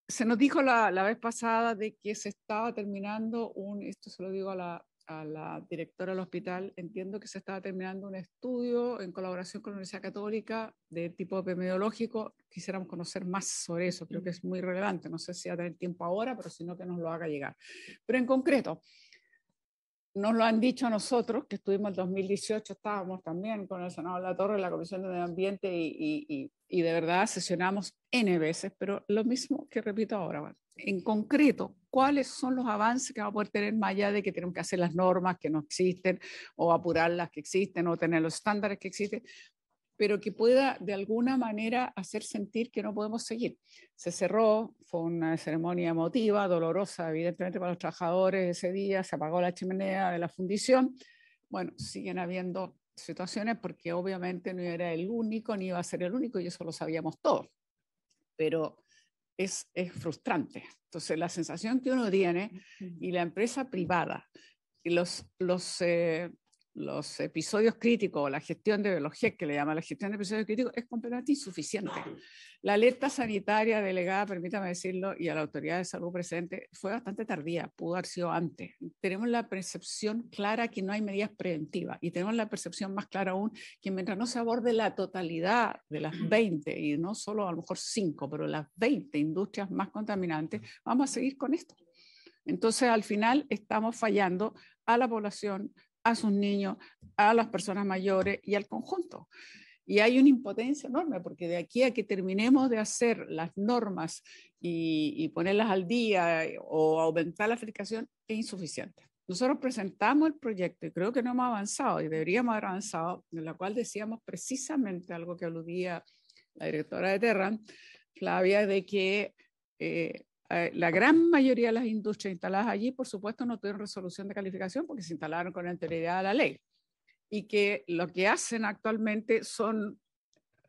Se nos dijo la, la vez pasada de que se estaba terminando un, esto se lo digo a la a la directora del hospital, entiendo que se estaba terminando un estudio en colaboración con la Universidad Católica de tipo epidemiológico. Quisiéramos conocer más sobre eso, creo que es muy relevante. No sé si va a tener tiempo ahora, pero si no, que nos lo haga llegar. Pero en concreto, nos lo han dicho a nosotros, que estuvimos en 2018, estábamos también con el Senado de la Torre, la Comisión de Medio Ambiente y, y, y, de verdad sesionamos N veces, pero lo mismo que repito ahora, en concreto cuáles son los avances que va a poder tener más allá de que tenemos que hacer las normas que no existen o apurar las que existen o tener los estándares que existen, pero que pueda de alguna manera hacer sentir que no podemos seguir. Se cerró, fue una ceremonia emotiva, dolorosa, evidentemente para los trabajadores ese día, se apagó la chimenea de la fundición. Bueno, siguen habiendo situaciones porque obviamente no era el único, ni iba a ser el único, y eso lo sabíamos todos. Pero es, frustrante. Entonces, la sensación que uno tiene y la empresa privada y los, eh, episodios críticos, la gestión de los que le llaman la gestión de episodios críticos, es completamente insuficiente. La alerta sanitaria delegada, permítame decirlo, y a la autoridad de salud presente fue bastante tardía, pudo haber sido antes. Tenemos la percepción clara que no hay medidas preventivas y tenemos la percepción más clara aún que mientras no se aborde la totalidad de las 20 y no solo a lo mejor 5, pero las 20 industrias más contaminantes, vamos a seguir con esto. Entonces, al final estamos fallando a la población, a sus niños, a las personas mayores y al conjunto. Y hay una impotencia enorme, porque de aquí a que terminemos de hacer las normas y, ponerlas al día eh, o aumentar la aplicación, es insuficiente. Nosotros presentamos el proyecto y creo que no hemos avanzado y deberíamos haber avanzado, en la cual decíamos precisamente algo que aludía la directora de Terra, Flavia, de que eh, eh, la gran mayoría de las industrias instaladas allí, por supuesto, no tuvieron resolución de calificación porque se instalaron con anterioridad a la ley y que lo que hacen actualmente son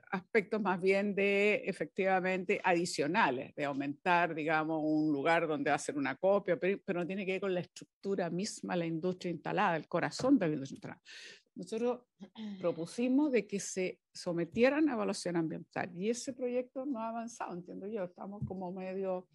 aspectos más bien de efectivamente adicionales, de aumentar, digamos, un lugar donde hacer una copia, pero, no tiene que ver con la estructura misma, la industria instalada, el corazón de la industria instalada. Nosotros propusimos de que se sometieran a evaluación ambiental y ese proyecto no ha avanzado, entiendo yo, estamos como medio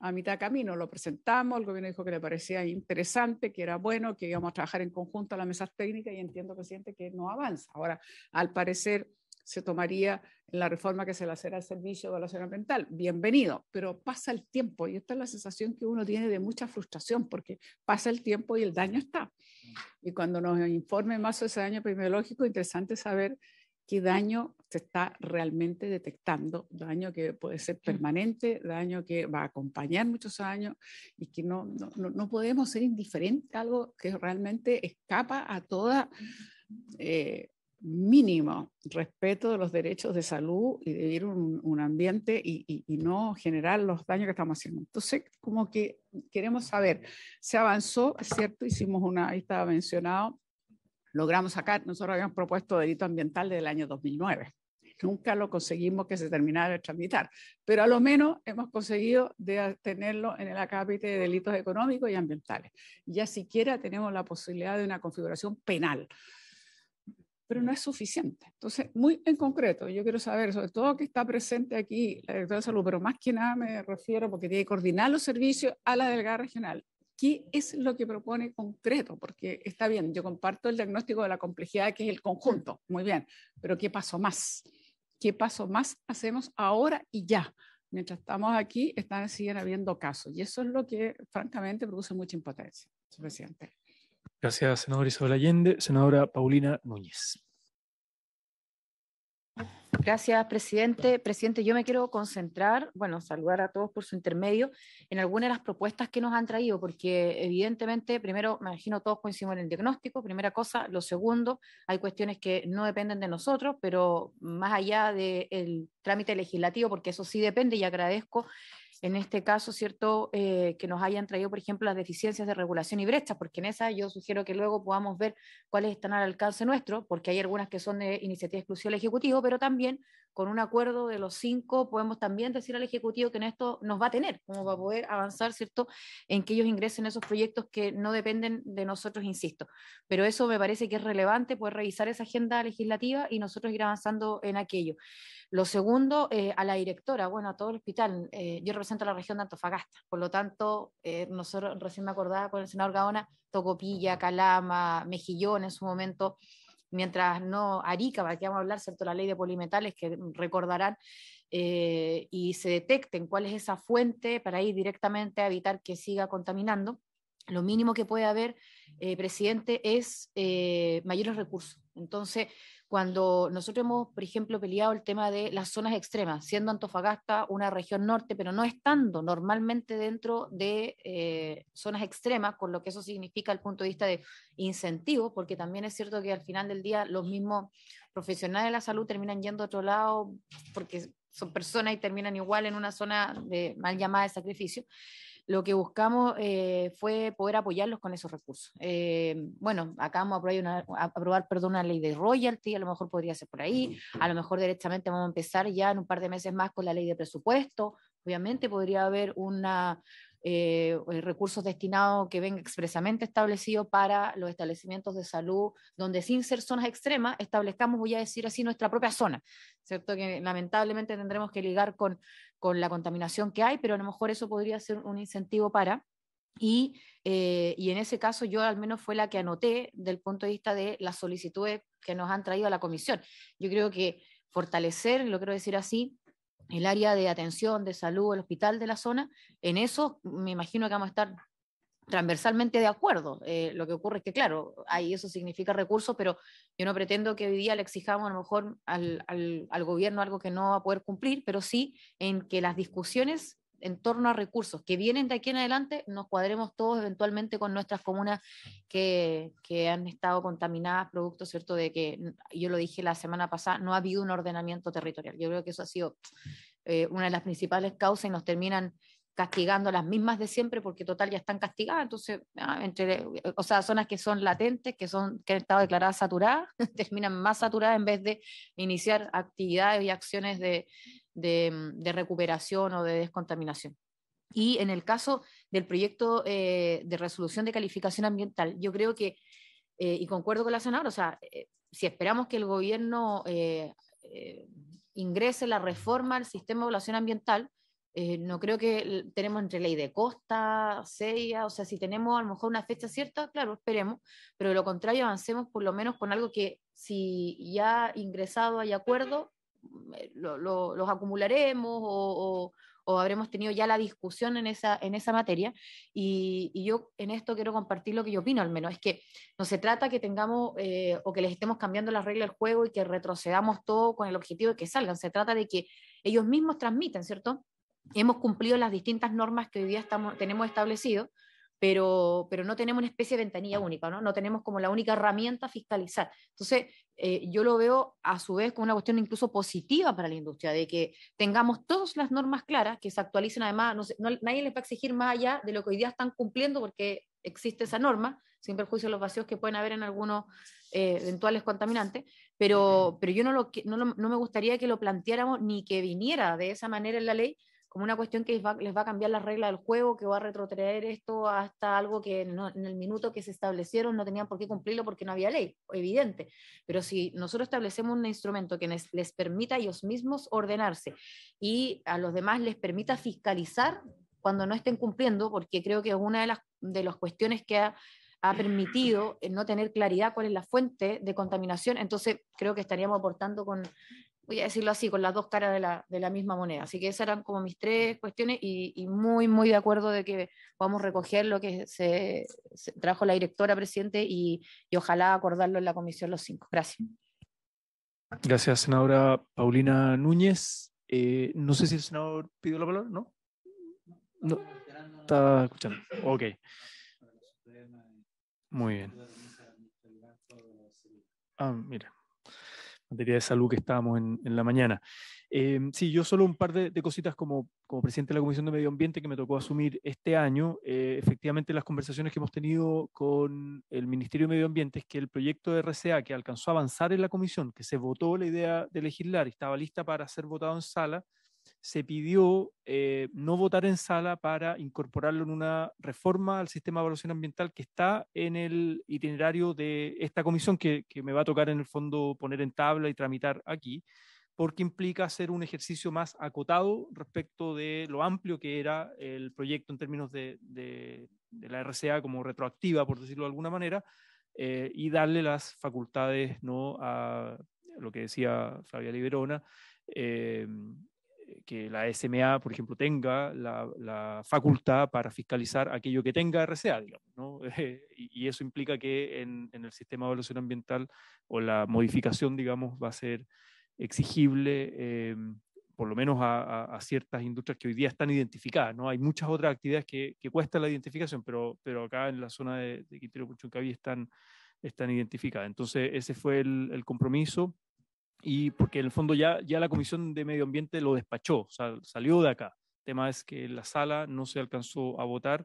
a mitad de camino, lo presentamos, el gobierno dijo que le parecía interesante, que era bueno, que íbamos a trabajar en conjunto a las mesas técnicas y entiendo, presidente, que no avanza. Ahora, al parecer, se tomaría la reforma que se le hace al servicio de evaluación ambiental. Bienvenido, pero pasa el tiempo y esta es la sensación que uno tiene de mucha frustración porque pasa el tiempo y el daño está. Y cuando nos informe más sobre ese daño epidemiológico, interesante saber qué daño se está realmente detectando, daño que puede ser permanente, daño que va a acompañar muchos años y que no, no, no podemos ser indiferentes a algo que realmente escapa a toda eh, mínimo respeto de los derechos de salud y de vivir un, un ambiente y, y, y, no generar los daños que estamos haciendo. Entonces, como que queremos saber, se avanzó, ¿cierto? Hicimos una, ahí estaba mencionado, logramos sacar. Nosotros habíamos propuesto delito ambiental desde el año 2009. Nunca lo conseguimos que se terminara de tramitar, pero a lo menos hemos conseguido de tenerlo en el acápite de delitos económicos y ambientales. Ya siquiera tenemos la posibilidad de una configuración penal, pero no es suficiente. Entonces, muy en concreto, yo quiero saber, sobre todo que está presente aquí la directora de salud, pero más que nada me refiero porque tiene que coordinar los servicios a la delegada regional qué es lo que propone concreto, porque está bien, yo comparto el diagnóstico de la complejidad que es el conjunto, mm. muy bien, pero ¿qué paso más? ¿Qué paso más hacemos ahora y ya? Mientras estamos aquí, están, siguen habiendo casos y eso es lo que francamente produce mucha impotencia, presidente. Gracias, senador Isabel Allende. Senadora Paulina Núñez. Gracias, presidente. Presidente, yo me quiero concentrar, bueno, saludar a todos por su intermedio, en algunas de las propuestas que nos han traído, porque evidentemente, primero, me imagino todos coincidimos en el diagnóstico, primera cosa. Lo segundo, hay cuestiones que no dependen de nosotros, pero más allá del trámite legislativo, porque eso sí depende y agradezco en este caso, ¿cierto?, eh, que nos hayan traído, por ejemplo, las deficiencias de regulación y brechas, porque en esa yo sugiero que luego podamos ver cuáles están al alcance nuestro, porque hay algunas que son de iniciativa exclusiva del Ejecutivo, pero también con un acuerdo de los cinco podemos también decir al Ejecutivo que en esto nos va a tener, como va a poder avanzar, ¿cierto?, en que ellos ingresen esos proyectos que no dependen de nosotros, insisto. Pero eso me parece que es relevante, poder revisar esa agenda legislativa y nosotros ir avanzando en aquello. Lo segundo, eh, a la directora, bueno, a todo el hospital. Eh, yo represento a la región de Antofagasta, por lo tanto, eh, nosotros recién me acordaba con el senador Gaona, Tocopilla, Calama, Mejillón en su momento, mientras no Arica, que vamos a hablar, ¿cierto? La ley de polimetales que recordarán, eh, y se detecten cuál es esa fuente para ir directamente a evitar que siga contaminando, lo mínimo que puede haber, eh, presidente, es eh, mayores recursos. Entonces, cuando nosotros hemos, por ejemplo, peleado el tema de las zonas extremas, siendo Antofagasta una región norte, pero no estando normalmente dentro de eh, zonas extremas, con lo que eso significa el punto de vista de incentivos, porque también es cierto que al final del día los mismos profesionales de la salud terminan yendo a otro lado porque son personas y terminan igual en una zona de mal llamada de sacrificio lo que buscamos eh, fue poder apoyarlos con esos recursos. Eh, bueno, acá vamos a aprobar, perdón, una ley de royalty, a lo mejor podría ser por ahí, a lo mejor directamente vamos a empezar ya en un par de meses más con la ley de presupuesto, obviamente podría haber una, eh, eh, recursos destinados que ven expresamente establecidos para los establecimientos de salud, donde sin ser zonas extremas establezcamos, voy a decir así, nuestra propia zona, ¿cierto? Que lamentablemente tendremos que ligar con, con la contaminación que hay, pero a lo mejor eso podría ser un incentivo para... Y, eh, y, en ese caso yo al menos fue la que anoté del punto de vista de las solicitudes que nos han traído a la comisión. Yo creo que fortalecer, lo quiero decir así, el área de atención, de salud, el hospital de la zona, en eso me imagino que vamos a estar transversalmente de acuerdo. Eh, lo que ocurre es que, claro, ahí eso significa recursos, pero yo no pretendo que hoy día le exijamos a lo mejor al, al, gobierno algo que no va a poder cumplir, pero sí en que las discusiones en torno a recursos que vienen de aquí en adelante, nos cuadremos todos eventualmente con nuestras comunas que, han estado contaminadas, producto, ¿cierto?, de que, yo lo dije la semana pasada, no ha habido un ordenamiento territorial. Yo creo que eso ha sido eh, una de las principales causas y nos terminan castigando las mismas de siempre porque total ya están castigadas, entonces ah, entre, eh, o sea, zonas que son latentes, que son que han estado declaradas saturadas, <laughs> terminan más saturadas en vez de iniciar actividades y acciones de, Mm, de, recuperación o de descontaminación. Y en el caso del proyecto eh, de resolución de calificación ambiental, yo creo que, eh, y concuerdo con la senadora, o sea, eh, si esperamos que el gobierno ingrese la reforma al sistema de evaluación ambiental, no creo que tenemos entre ley de costa, sella, o sea, si tenemos a lo mejor una fecha cierta, claro, esperemos, pero de lo contrario avancemos por lo menos con algo que si ya ingresado hay acuerdo, eh, los acumularemos o, habremos tenido ya la discusión en esa, en esa materia. Y, yo en esto quiero compartir lo que yo opino, al menos. Es que no se trata que tengamos eh, o que les estemos cambiando las reglas del juego y que retrocedamos todo con el objetivo de que salgan. Se trata de que ellos mismos transmiten ¿cierto? Hemos cumplido las distintas normas que hoy día estamos, tenemos establecido pero, no tenemos una especie de ventanilla única, ¿no? tenemos como la única herramienta fiscalizar. Entonces, eh, yo lo veo a su vez como una cuestión incluso positiva para la industria, de que tengamos todas las normas claras, que se actualicen además, no, nadie les va a exigir más allá de lo que hoy día están cumpliendo porque existe esa norma, sin perjuicio de los vacíos que pueden haber en algunos eh, eventuales contaminantes, pero, yo no, no me gustaría que lo planteáramos ni que viniera de esa manera en la ley, como una cuestión que les va, a cambiar la regla del juego, que va a retrotraer esto hasta algo que en el minuto que se establecieron no tenían por qué cumplirlo porque no había ley, evidente. Pero si nosotros establecemos un instrumento que les, permita a ellos mismos ordenarse y a los demás les permita fiscalizar cuando no estén cumpliendo, porque creo que es una de las, de las cuestiones que ha ha permitido eh, no tener claridad cuál es la fuente de contaminación. Entonces, creo que estaríamos aportando con voy a decirlo así, con las dos caras de la, misma moneda. Así que esas eran como mis tres cuestiones y, muy, muy de acuerdo de que vamos a recoger lo que se, trajo la directora presidente y, ojalá acordarlo en la comisión los cinco. Gracias. Gracias, senadora Paulina Núñez. Eh, no sé si el senador pidió la palabra, ¿no? No, está escuchando. Ok. Muy bien. Ah, mira materia de salud que estábamos en, la mañana. Em, sí, yo solo un par de, cositas como, presidente de la Comisión de Medio Ambiente que me tocó asumir este año. Eh, efectivamente, las conversaciones que hemos tenido con el Ministerio de Medio Ambiente es que el proyecto de RCA que alcanzó a avanzar en la comisión, que se votó la idea de legislar y estaba lista para ser votado en sala, se pidió eh, no votar en sala para incorporarlo en una reforma al sistema de evaluación ambiental que está en el itinerario de esta comisión que, me va a tocar en el fondo poner en tabla y tramitar aquí, porque implica hacer un ejercicio más acotado respecto de lo amplio que era el proyecto en términos de, la RCA como retroactiva, por decirlo de alguna manera, eh, y darle las facultades ¿no? a lo que decía Flavia Liberona. Eh, eh, que la SMA, por ejemplo, tenga la, facultad para fiscalizar aquello que tenga RCA, digamos, ¿no? <laughs> y, eso implica que en, el sistema de evaluación ambiental o la modificación, digamos, va a ser exigible, eh, por lo menos a, ciertas industrias que hoy día están identificadas, ¿no? Hay muchas otras actividades que, que cuesta la identificación, pero, pero acá en la zona de, de Quintero están, están identificadas. Entonces, ese fue el compromiso y porque en el fondo ya, ya la Comisión de Medio Ambiente lo despachó, salió de acá. El tema es que la sala no se alcanzó a votar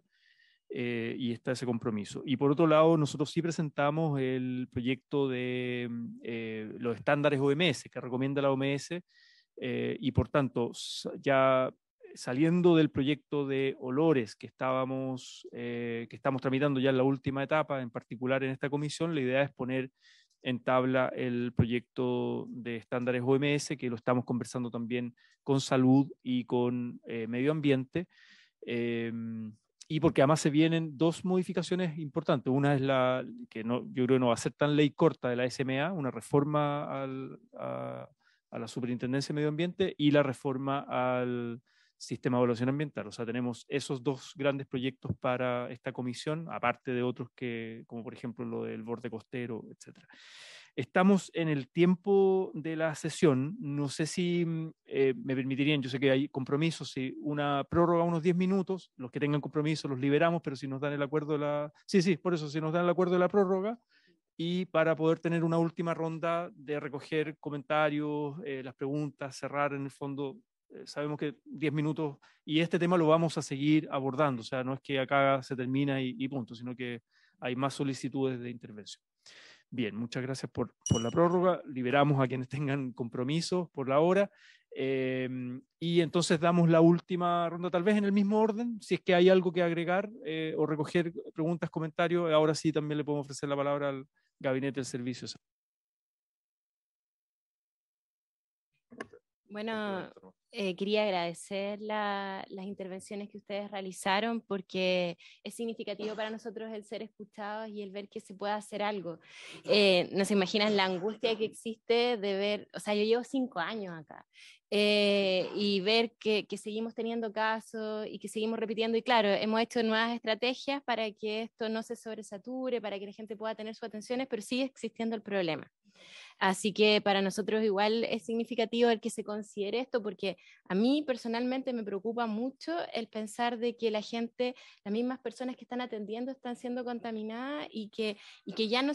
eh, y está ese compromiso. Y por otro lado, nosotros sí presentamos el proyecto de mm, eh, los estándares OMS que recomienda la OMS eh, y por tanto ya saliendo del proyecto de olores que estábamos que estamos tramitando ya en la última etapa, en particular en esta comisión, la idea es poner entabla el proyecto de estándares OMS, que lo estamos conversando también con salud y con eh, medio ambiente. Em, y porque además se vienen dos modificaciones importantes. Una es la que no, yo creo que no va a ser tan ley corta de la SMA, una reforma a, a, la Superintendencia de Medio Ambiente y la reforma al, sistema de evaluación ambiental. O sea, tenemos esos dos grandes proyectos para esta comisión, aparte de otros que, como por ejemplo lo del borde costero, etc. Estamos en el tiempo de la sesión. No sé si mm, eh, me permitirían, yo sé que hay compromisos, si una prórroga unos 10 minutos, los que tengan compromisos los liberamos, pero si nos dan el acuerdo de la... Sí, sí, por eso, si nos dan el acuerdo de la prórroga, y para poder tener una última ronda de recoger comentarios, eh, las preguntas, cerrar en el fondo eh, sabemos que 10 minutos, y este tema lo vamos a seguir abordando, o sea, no es que acá se termina y, punto, sino que hay más solicitudes de intervención. Bien, muchas gracias por, la prórroga, liberamos a quienes tengan compromisos por la hora, eh, y entonces damos la última ronda, tal vez en el mismo orden, si es que hay algo que agregar eh, o recoger preguntas, comentarios, ahora sí también le podemos ofrecer la palabra al gabinete del servicio. Bueno, eh, quería agradecer las intervenciones que ustedes realizaron porque es significativo para nosotros el ser escuchados y el ver que se puede hacer algo. Eh, no se imaginan la angustia que existe de ver, o sea, yo llevo cinco años acá eh, y ver que, que, seguimos teniendo casos y que seguimos repitiendo. Y claro, hemos hecho nuevas estrategias para que esto no se sobresature, para que la gente pueda tener sus atenciones, pero sigue existiendo el problema. Así que para nosotros igual es significativo el que se considere esto, porque a mí personalmente me preocupa mucho el pensar de que la gente, las mismas personas que están atendiendo están siendo contaminadas y que, y que ya no,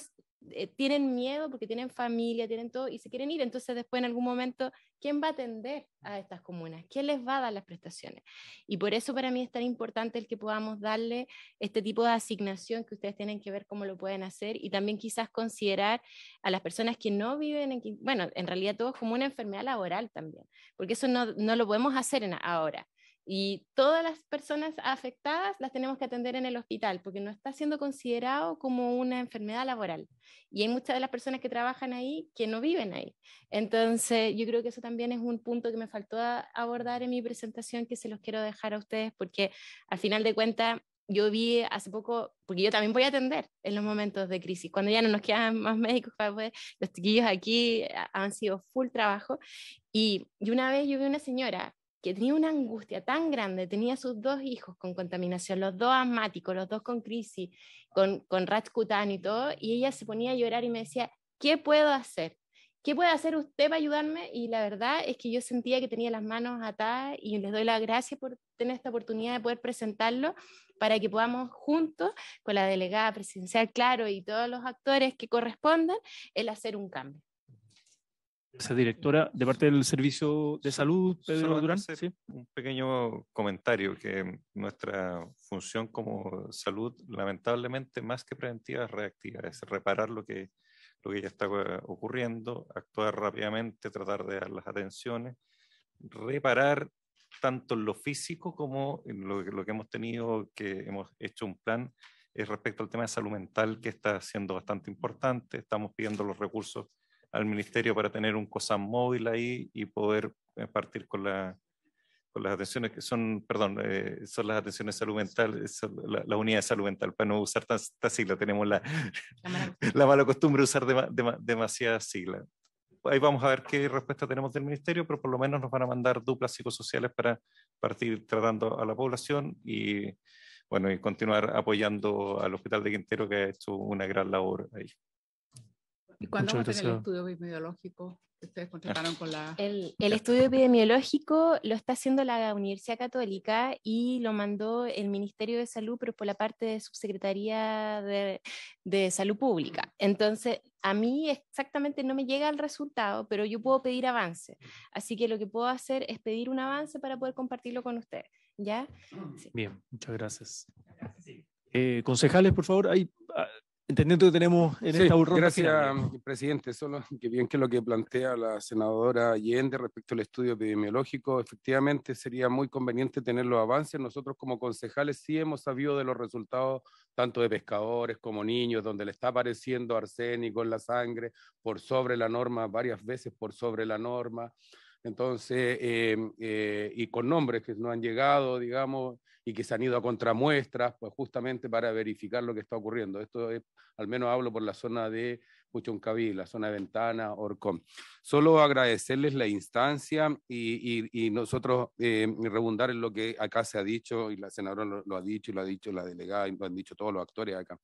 eh, tienen miedo porque tienen familia, tienen todo y se quieren ir. Entonces después en algún momento, ¿quién va a atender a estas comunas? ¿Quién les va a dar las prestaciones? Y por eso para mí es tan importante el que podamos darle este tipo de asignación que ustedes tienen que ver cómo lo pueden hacer y también quizás considerar a las personas que no viven en, bueno, en realidad todo es como una enfermedad laboral también, porque eso no, no lo podemos hacer en, ahora. Y todas las personas afectadas las tenemos que atender en el hospital porque no está siendo considerado como una enfermedad laboral. Y hay muchas de las personas que trabajan ahí que no viven ahí. Entonces, yo creo que eso también es un punto que me faltó abordar en mi presentación que se los quiero dejar a ustedes porque al final de cuentas yo vi hace poco, porque yo también voy a atender en los momentos de crisis, cuando ya no nos quedan más médicos para los chiquillos aquí eh, han sido full trabajo, y, y, una vez yo vi una señora que tenía una angustia tan grande, tenía sus dos hijos con contaminación, los dos asmáticos, los dos con crisis, con, con rash y todo, y ella se ponía a llorar y me decía, ¿qué puedo hacer? ¿Qué puede hacer usted para ayudarme? Y la verdad es que yo sentía que tenía las manos atadas y les doy la gracias por tener esta oportunidad de poder presentarlo para que podamos juntos, con la delegada presidencial, claro, y todos los actores que correspondan, el hacer un cambio. Gracias, directora, de parte del Servicio de Salud, Pedro Durán. ¿sí? Un pequeño comentario, que nuestra función como salud, lamentablemente, más que preventiva, es reactiva, es reparar lo que, lo que ya está eh, ocurriendo, actuar rápidamente, tratar de dar las atenciones, reparar tanto en lo físico como en lo, lo que hemos tenido, que hemos hecho un plan es respecto al tema de salud mental, que está siendo bastante importante. Estamos pidiendo los recursos al ministerio para tener un COSAM móvil ahí y poder eh, partir con, con las atenciones que son, perdón, eh, son las atenciones salud mental, la, unidad de salud mental, para no usar tanta sigla, tenemos la, <laughs> la, mala, costumbre de usar de, demasiadas siglas. Ahí vamos a ver qué respuesta tenemos del ministerio, pero por lo menos nos van a mandar duplas psicosociales para partir tratando a la población y, bueno, y continuar apoyando al Hospital de Quintero que ha hecho una gran labor ahí. ¿Y cuándo va el estudio epidemiológico ustedes contrataron con la...? El, estudio epidemiológico lo está haciendo la Universidad Católica y lo mandó el Ministerio de Salud, pero por la parte de Subsecretaría de, Salud Pública. Mm. Entonces, a mí exactamente no me llega el resultado, pero yo puedo pedir avance. Así que lo que puedo hacer es pedir un avance para poder compartirlo con ustedes. ¿Ya? Mm. Bien, muchas gracias. Eh, concejales, por favor, hay ah, entendiendo que tenemos en esta Gracias, presidente. Solo que bien que lo que plantea la senadora Allende respecto al estudio epidemiológico, efectivamente sería muy conveniente tener los avances. Nosotros como concejales sí hemos sabido de los resultados tanto de pescadores como niños, donde le está apareciendo arsénico en la sangre por sobre la norma, varias veces por sobre la norma. Entonces, eh, eh, y con nombres que no han llegado, digamos, y que se han ido a contramuestras, pues justamente para verificar lo que está ocurriendo. Esto es, al menos hablo por la zona de Puchuncaví, la zona de Ventana, Orcón. Solo agradecerles la instancia y, y, y nosotros eh, rebundar en lo que acá se ha dicho y la senadora lo, ha dicho y lo ha dicho la delegada y lo han dicho todos los actores acá.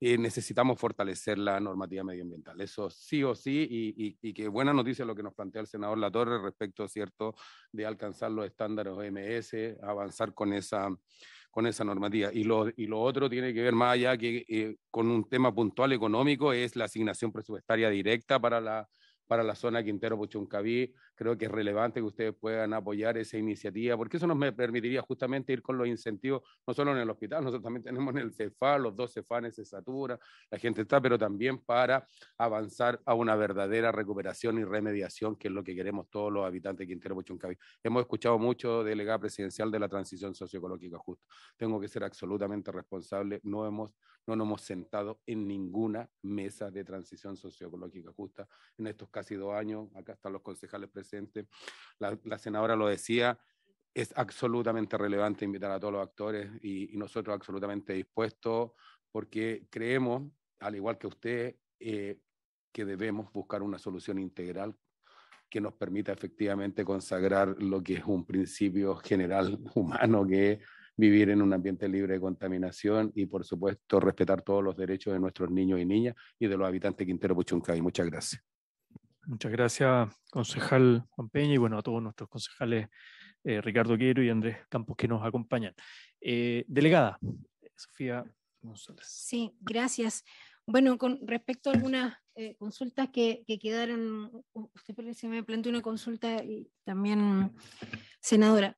Eh, necesitamos fortalecer la normativa medioambiental, eso sí o sí, y, y, que buena noticia lo que nos plantea el senador Latorre respecto, ¿cierto?, de alcanzar los estándares OMS, avanzar con esa con esa normativa. Y lo, y lo otro tiene que ver más allá que eh, con un tema puntual económico, es la asignación presupuestaria directa para la, para la zona Quintero Puchuncaví, creo que es relevante que ustedes puedan apoyar esa iniciativa, porque eso nos permitiría justamente ir con los incentivos, no solo en el hospital, nosotros también <laughs> tenemos en el CEFA, los dos CEFANES se satura, la gente está, pero también para avanzar a una verdadera recuperación y remediación, que es lo que queremos todos los habitantes de Quintero Puchuncaví. Hemos escuchado mucho delegada presidencial de la transición socioecológica justa. Tengo que ser absolutamente responsable, no, hemos, no nos hemos sentado en ninguna mesa de transición socioecológica justa en estos casi dos años. Acá están los concejales presentes la, senadora lo decía, es absolutamente relevante invitar a todos los actores y, nosotros absolutamente dispuestos porque creemos, al igual que usted, eh, que debemos buscar una solución integral que nos permita efectivamente consagrar lo que es un principio general <laughs> humano, que vivir en un ambiente libre de contaminación y, por supuesto, respetar todos los derechos de nuestros niños y niñas y de los habitantes de Quintero Puchuncay, Muchas gracias. Muchas gracias, concejal Juan Peña, y bueno, a todos nuestros concejales eh, Ricardo Quiero y Andrés Campos que nos acompañan. Eh, delegada, Sofía González. Sí, gracias. Bueno, con respecto a algunas eh, consultas que, quedaron, usted parece que me planteó una consulta y también, senadora.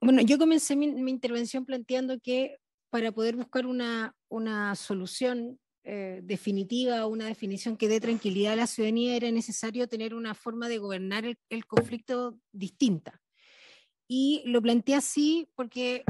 Bueno, yo comencé mi, intervención planteando que para poder buscar una, una solución eh, definitiva, una definición que dé tranquilidad a la ciudadanía, era necesario tener una forma de gobernar el, conflicto distinta. Y lo planteé así porque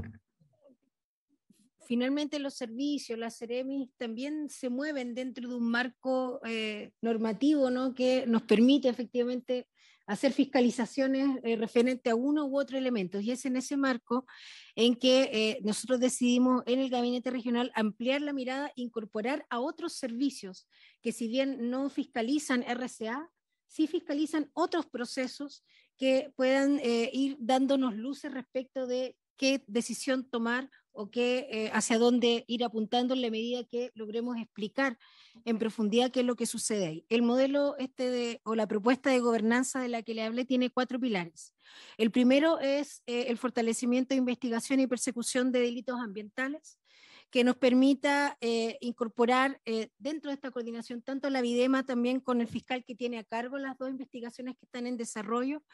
finalmente los servicios, las CEREMIS también se mueven dentro de un marco eh, normativo ¿no? que nos permite efectivamente hacer fiscalizaciones eh, referente a uno u otro elemento. Y es en ese marco en que eh, nosotros decidimos en el gabinete regional ampliar la mirada, incorporar a otros servicios que si bien no fiscalizan RCA, sí fiscalizan otros procesos que puedan eh, ir dándonos luces respecto de qué decisión tomar o eh, hacia dónde ir apuntando en la medida que logremos explicar en profundidad qué es lo que sucede ahí. El modelo este o la propuesta de gobernanza de la que le hablé tiene cuatro pilares. El primero es eh, el fortalecimiento de investigación y persecución de delitos ambientales que nos permita eh, incorporar eh, dentro de esta coordinación tanto la Videma también con el fiscal que tiene a cargo las dos investigaciones que están en desarrollo,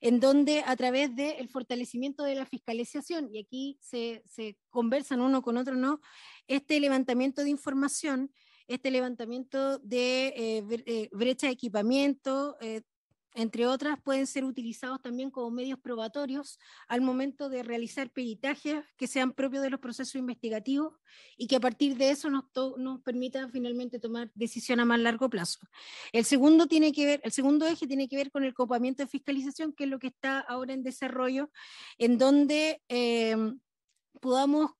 en donde a través del fortalecimiento de la fiscalización, y aquí se, conversan uno con otro, ¿no? Este levantamiento de información este levantamiento de eh, brecha de equipamiento, entre otras, pueden ser utilizados también como medios probatorios al momento de realizar peritajes que sean propios de los procesos investigativos y que a partir de eso nos, permitan finalmente tomar decisión a más largo plazo. El segundo, eje tiene que ver con el copamiento de fiscalización, que es lo que está ahora en desarrollo, en donde em, podamos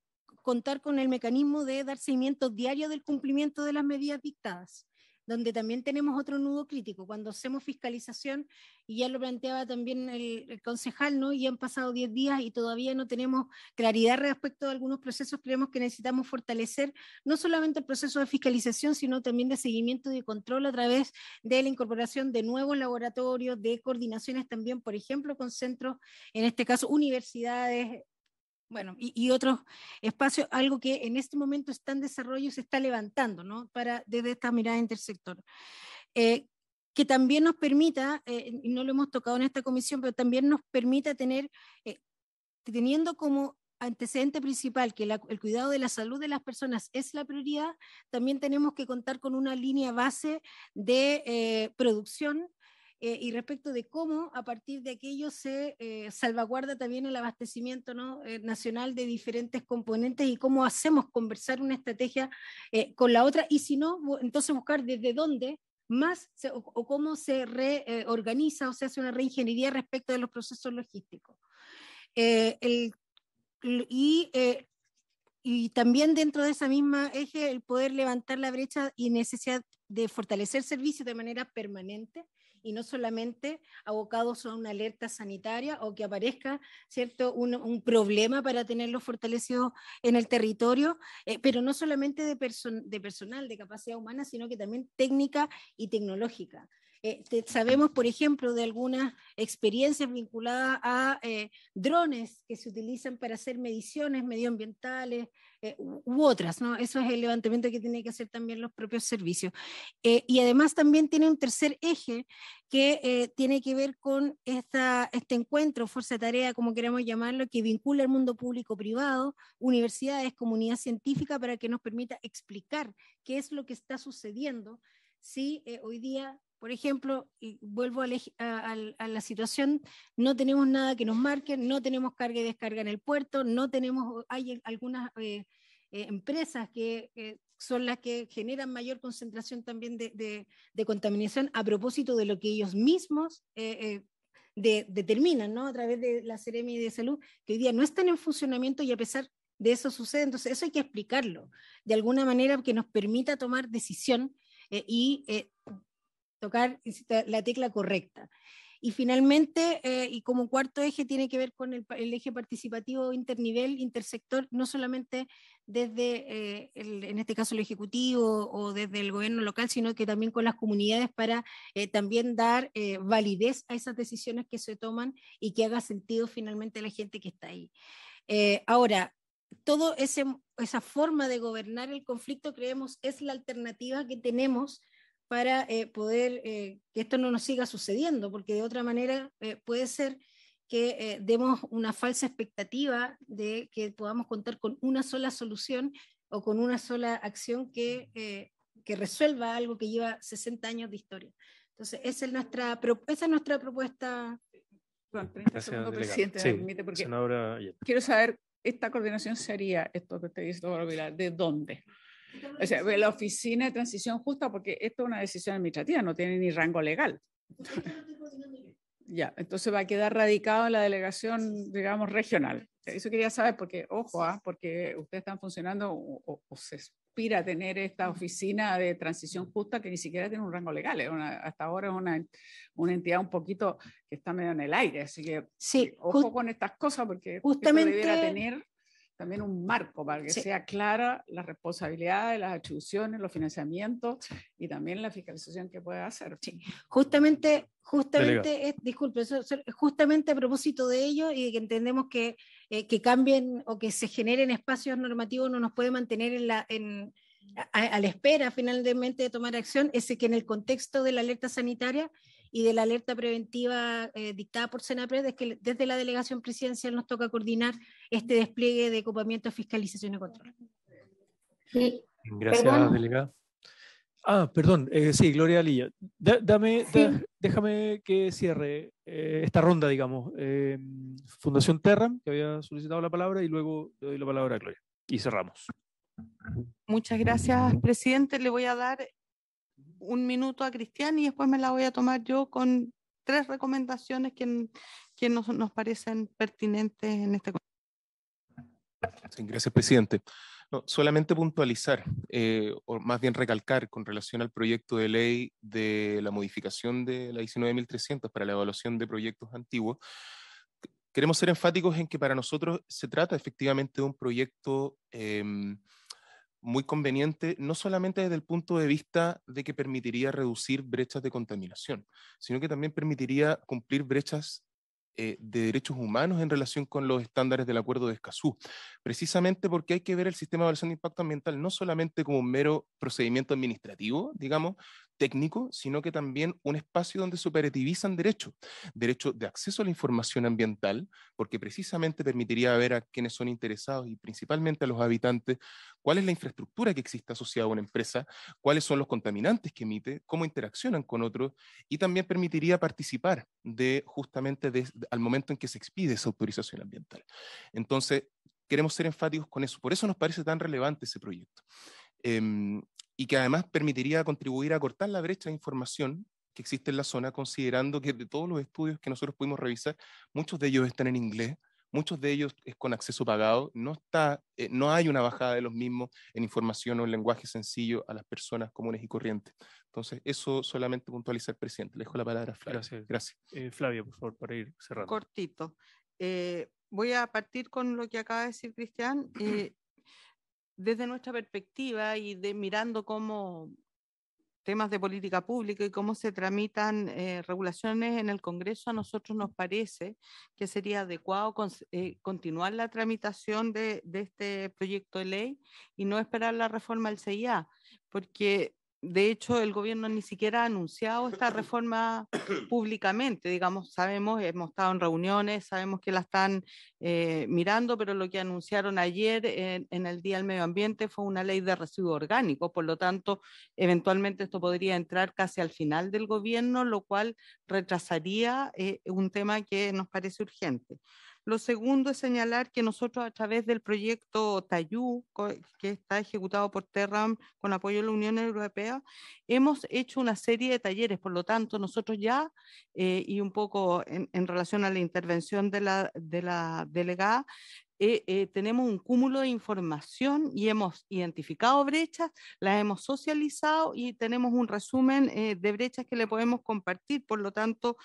contar con el mecanismo de dar seguimiento diario del cumplimiento de las medidas dictadas donde también tenemos otro nudo crítico. Cuando hacemos fiscalización, y ya lo planteaba también el, concejal, ¿no? Y han pasado 10 días y todavía no tenemos claridad respecto a algunos procesos, creemos que necesitamos fortalecer no solamente el proceso de fiscalización, sino también de seguimiento y control a través de la incorporación de nuevos laboratorios, de coordinaciones también, por ejemplo, con centros, en este caso universidades, bueno, y, otros espacios, algo que en este momento está en desarrollo, se está levantando, ¿no? Para, desde esta mirada intersector. Eh, que también nos permita, eh, y no lo hemos tocado en esta comisión, pero también nos permita tener, eh, teniendo como antecedente principal que el cuidado de la salud de las personas es la prioridad, también tenemos que contar con una línea base de producción eh, y respecto de cómo a partir de aquello se eh, salvaguarda también el abastecimiento eh, nacional de diferentes componentes y cómo hacemos conversar una estrategia con la otra y si no, entonces buscar desde dónde más o, cómo se reorganiza o se hace una reingeniería respecto de los procesos logísticos. y también dentro de esa misma eje el poder levantar la brecha y necesidad de fortalecer servicios de manera permanente y no solamente abocados a una alerta sanitaria o que aparezca cierto un, problema para tenerlos fortalecidos en el territorio, eh, pero no solamente de, de personal, de capacidad humana, sino que también técnica y tecnológica. Eh, sabemos, por ejemplo, de algunas experiencias vinculadas a eh, drones que se utilizan para hacer mediciones medioambientales eh, u, otras, ¿no? Eso es el levantamiento que tienen que hacer también los propios servicios. y además también tiene un tercer eje que tiene que ver con esta, este encuentro, fuerza de tarea, como queremos llamarlo, que vincula el mundo público-privado, universidades, comunidad científica, para que nos permita explicar qué es lo que está sucediendo si hoy día por ejemplo, y vuelvo a, la situación, no tenemos nada que nos marque, no tenemos carga y descarga en el puerto, no tenemos, hay algunas eh, eh, empresas que eh, son las que generan mayor concentración también de, contaminación a propósito de lo que ellos mismos determinan, ¿no? A través de la y de Salud, que hoy día no están en funcionamiento y a pesar de eso sucede. Entonces, eso hay que explicarlo de alguna manera que nos permita tomar decisión y tocar la tecla correcta. Y finalmente, eh, y como cuarto eje, tiene que ver con el, eje participativo internivel, intersector, no solamente desde, eh, en este caso, el Ejecutivo o desde el gobierno local, sino que también con las comunidades para eh, también dar validez a esas decisiones que se toman y que haga sentido finalmente a la gente que está ahí. ahora, toda esa forma de gobernar el conflicto, creemos, es la alternativa que tenemos para eh, poder eh, que esto no nos siga sucediendo, porque de otra manera eh, puede ser que demos una falsa expectativa de que podamos contar con una sola solución o con una sola acción que, que resuelva algo que lleva 60 años de historia. Entonces, esa es nuestra, nuestra propuesta. presidente, porque quiero saber, ¿esta coordinación sería, esto que te dice, de dónde? O sea, la oficina de transición justa, porque esto es una decisión administrativa, no tiene ni rango legal. ya, entonces va a quedar radicado en la delegación, digamos, regional. Eso quería saber, porque, ojo, ah, porque ustedes están funcionando o, se aspira a tener esta oficina de transición justa que ni siquiera tiene un rango legal. Es hasta ahora es una, una, entidad un poquito que está medio en el aire. Así que, sí, eh, ojo con estas cosas, porque justamente debería tener también un marco para que sea clara responsabilidad de las atribuciones, los financiamientos y también la fiscalización que pueda hacer. Sí. Justamente, justamente, disculpe, justamente a propósito de ello y de que entendemos eh, que, cambien o que se generen espacios normativos no nos puede mantener en a, la espera finalmente de tomar acción es que en el contexto de la alerta sanitaria y de la alerta preventiva eh, dictada por Senapred es que desde la delegación presidencial nos toca coordinar este despliegue de ocupamiento, fiscalización y control. Gracias, delegada. Ah, perdón, eh, sí, Gloria Alilla. dame, déjame que cierre eh, esta ronda, digamos. Fundación Terra, que había solicitado la palabra, y luego le doy la palabra a Gloria. Y cerramos. Muchas gracias, presidente. Le voy a dar un minuto a Cristian y después me la voy a tomar yo con tres recomendaciones que, nos, nos, parecen pertinentes en este sí, Gracias, presidente. solamente puntualizar, eh, o más bien recalcar con relación al proyecto de ley de la modificación de la 19.300 para la evaluación de proyectos antiguos. Queremos ser enfáticos en que para nosotros se trata efectivamente de un proyecto em, muy conveniente, no solamente desde el punto de vista de que permitiría reducir brechas de contaminación, sino que también permitiría cumplir brechas eh, de derechos humanos en relación con los estándares del Acuerdo de Escazú, precisamente porque hay que ver el sistema de evaluación de impacto ambiental no solamente como un mero procedimiento administrativo, digamos, técnico, sino que también un espacio donde se operativizan derechos, derecho de acceso a la información ambiental, porque precisamente permitiría ver a quienes son interesados y principalmente a los habitantes cuál es la infraestructura que existe asociada a una empresa, cuáles son los contaminantes que emite, cómo interaccionan con otros y también permitiría participar de justamente de, al momento en que se expide esa autorización ambiental. Entonces, queremos ser enfáticos con eso. Por eso nos parece tan relevante ese proyecto. Eh, y que además permitiría contribuir a cortar la brecha de información que existe en la zona, considerando que de todos los estudios que nosotros pudimos revisar, muchos de ellos están en inglés, muchos de ellos es con acceso pagado, no, está, eh, no hay una bajada de los mismos en información o en lenguaje sencillo a las personas comunes y corrientes. Entonces, eso solamente puntualizar, presidente. Le dejo la palabra a Flavia. Gracias. Eh, Flavia, por favor, para ir cerrando. Cortito. Eh, voy a partir con lo que acaba de decir Cristian desde nuestra perspectiva y mirando cómo temas de política pública y cómo se tramitan eh, regulaciones en el Congreso, a nosotros nos parece que sería adecuado eh, continuar la tramitación de, este proyecto de ley y no esperar la reforma del CIA, porque de hecho, el gobierno ni siquiera ha anunciado esta <coughs> reforma públicamente. Digamos, sabemos, hemos estado en reuniones, sabemos que la están eh, mirando, pero lo que anunciaron ayer en, el Día del Medio Ambiente fue una ley de residuos orgánicos. Por lo tanto, eventualmente esto podría entrar casi al final del gobierno, lo cual retrasaría eh, un tema que nos parece urgente. Lo segundo es señalar que nosotros a través del proyecto TAYU, que está ejecutado por Terram con apoyo de la Unión Europea, hemos hecho una serie de talleres. Por lo tanto, nosotros ya, eh, y un poco en, relación a la intervención de la delegada, eh, eh, tenemos un cúmulo de información y hemos identificado brechas, las hemos socializado y tenemos un resumen eh, de brechas que le podemos compartir. Por lo tanto,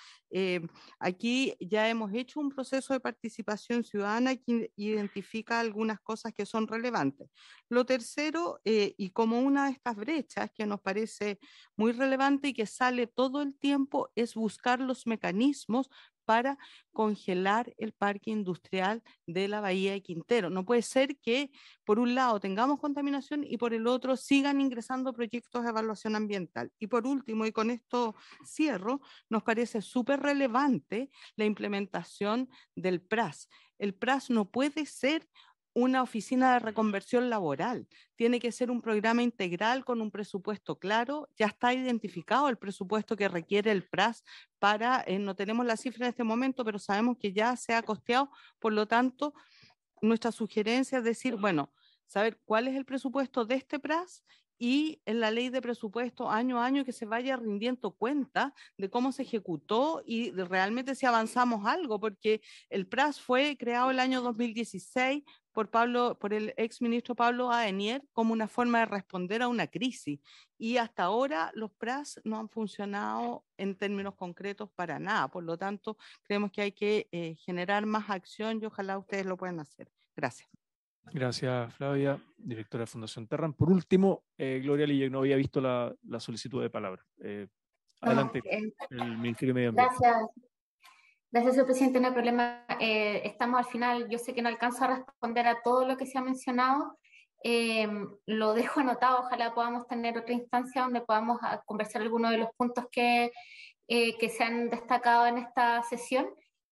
aquí ya hemos hecho un proceso de participación ciudadana que identifica algunas cosas que son relevantes. Lo tercero, y como una de estas brechas que nos parece muy relevante y que sale todo el tiempo, es buscar los mecanismos para congelar el parque industrial de la Bahía de Quintero. No puede ser que por un lado tengamos contaminación y por el otro sigan ingresando proyectos de evaluación ambiental. Y por último, y con esto cierro, nos parece súper relevante la implementación del PRAS. El PRAS no puede ser una oficina de reconversión laboral. Tiene que ser un programa integral con un presupuesto claro. Ya está identificado el presupuesto que requiere el PRAS para, eh, no tenemos la cifra en este momento, pero sabemos que ya se ha costeado. Por lo tanto, nuestra sugerencia es decir, bueno, saber cuál es el presupuesto de este PRAS y en la ley de presupuesto año a año que se vaya rindiendo cuenta de cómo se ejecutó y realmente si avanzamos algo, porque el PRAS fue creado el año 2016 por, Pablo, por el exministro Pablo Adenier como una forma de responder a una crisis. Y hasta ahora los PRAS no han funcionado en términos concretos para nada. Por lo tanto, creemos que hay que eh, generar más acción y ojalá ustedes lo puedan hacer. Gracias. Gracias, Flavia, directora de Fundación Terran. Por último, eh, Gloria Lille, no había visto la, solicitud de palabra. Eh, ah, adelante, el Ministerio de Medio Ambiente. Gracias. Gracias, señor presidente. No hay problema. Eh, estamos al final. Yo sé que no alcanzo a responder a todo lo que se ha mencionado. Em, lo dejo anotado. Ojalá podamos tener otra instancia donde podamos ah, conversar algunos de los puntos que, eh, que se han destacado en esta sesión.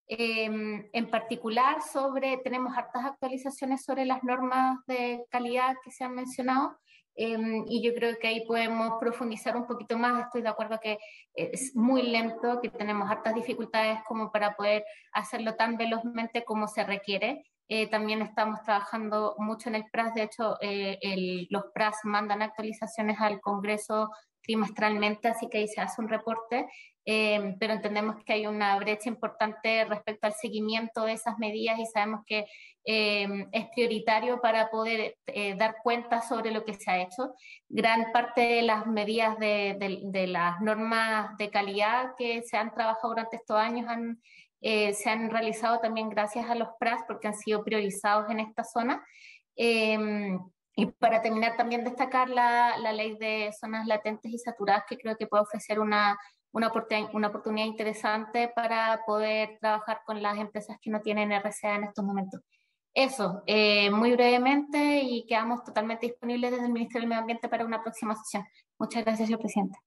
Em, en particular, sobre tenemos hartas actualizaciones sobre las normas de calidad que se han mencionado. Em, y yo creo que ahí podemos profundizar un poquito más. Estoy de acuerdo que es muy lento, que tenemos hartas dificultades como para poder hacerlo tan velozmente como se requiere. Eh, también estamos trabajando mucho en el PRAS, de hecho eh, los PRAS mandan actualizaciones al Congreso trimestralmente, así que ahí se hace un reporte, eh, pero entendemos que hay una brecha importante respecto al seguimiento de esas medidas y sabemos que eh, es prioritario para poder eh, dar cuenta sobre lo que se ha hecho. Gran parte de las medidas de, las normas de calidad que se han trabajado durante estos años se han realizado también gracias a los PRAS porque han sido priorizados en esta zona. Y para terminar, también destacar la, ley de zonas latentes y saturadas, que creo que puede ofrecer una, oportunidad interesante para poder trabajar con las empresas que no tienen RCA en estos momentos. Eso, eh, muy brevemente, y quedamos totalmente disponibles desde el Ministerio del Medio Ambiente para una próxima sesión. Muchas gracias, señor presidente.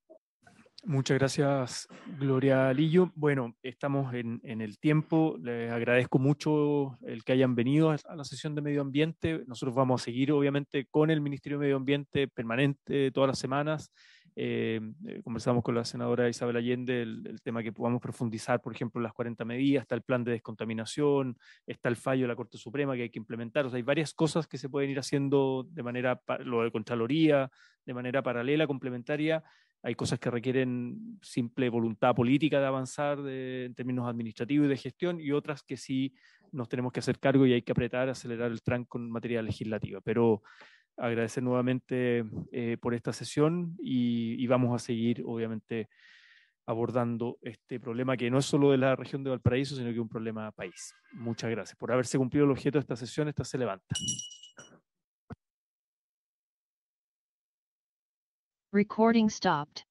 Muchas gracias, Gloria Lillo. Bueno, estamos en, el tiempo. Les agradezco mucho el que hayan venido a la sesión de medio ambiente. Nosotros vamos a seguir, obviamente, con el Ministerio de Medio Ambiente permanente todas las semanas. Eh, eh, conversamos con la senadora Isabel Allende el, tema que podamos profundizar, por ejemplo, las 40 medidas, está el plan de descontaminación, está el fallo de la Corte Suprema que hay que implementar. O sea, hay varias cosas que se pueden ir haciendo de manera, lo de Contraloría, de manera paralela, complementaria hay cosas que requieren simple voluntad política de avanzar en términos administrativos y de gestión y otras que sí nos tenemos que hacer cargo y hay que apretar, acelerar el tranco en materia legislativa. Pero agradecer nuevamente eh, por esta sesión y, y, vamos a seguir, obviamente, abordando este problema que no es solo de la región de Valparaíso, sino que es un problema país. Muchas gracias. Por haberse cumplido el objeto de esta sesión, esta se levanta. Recording stopped.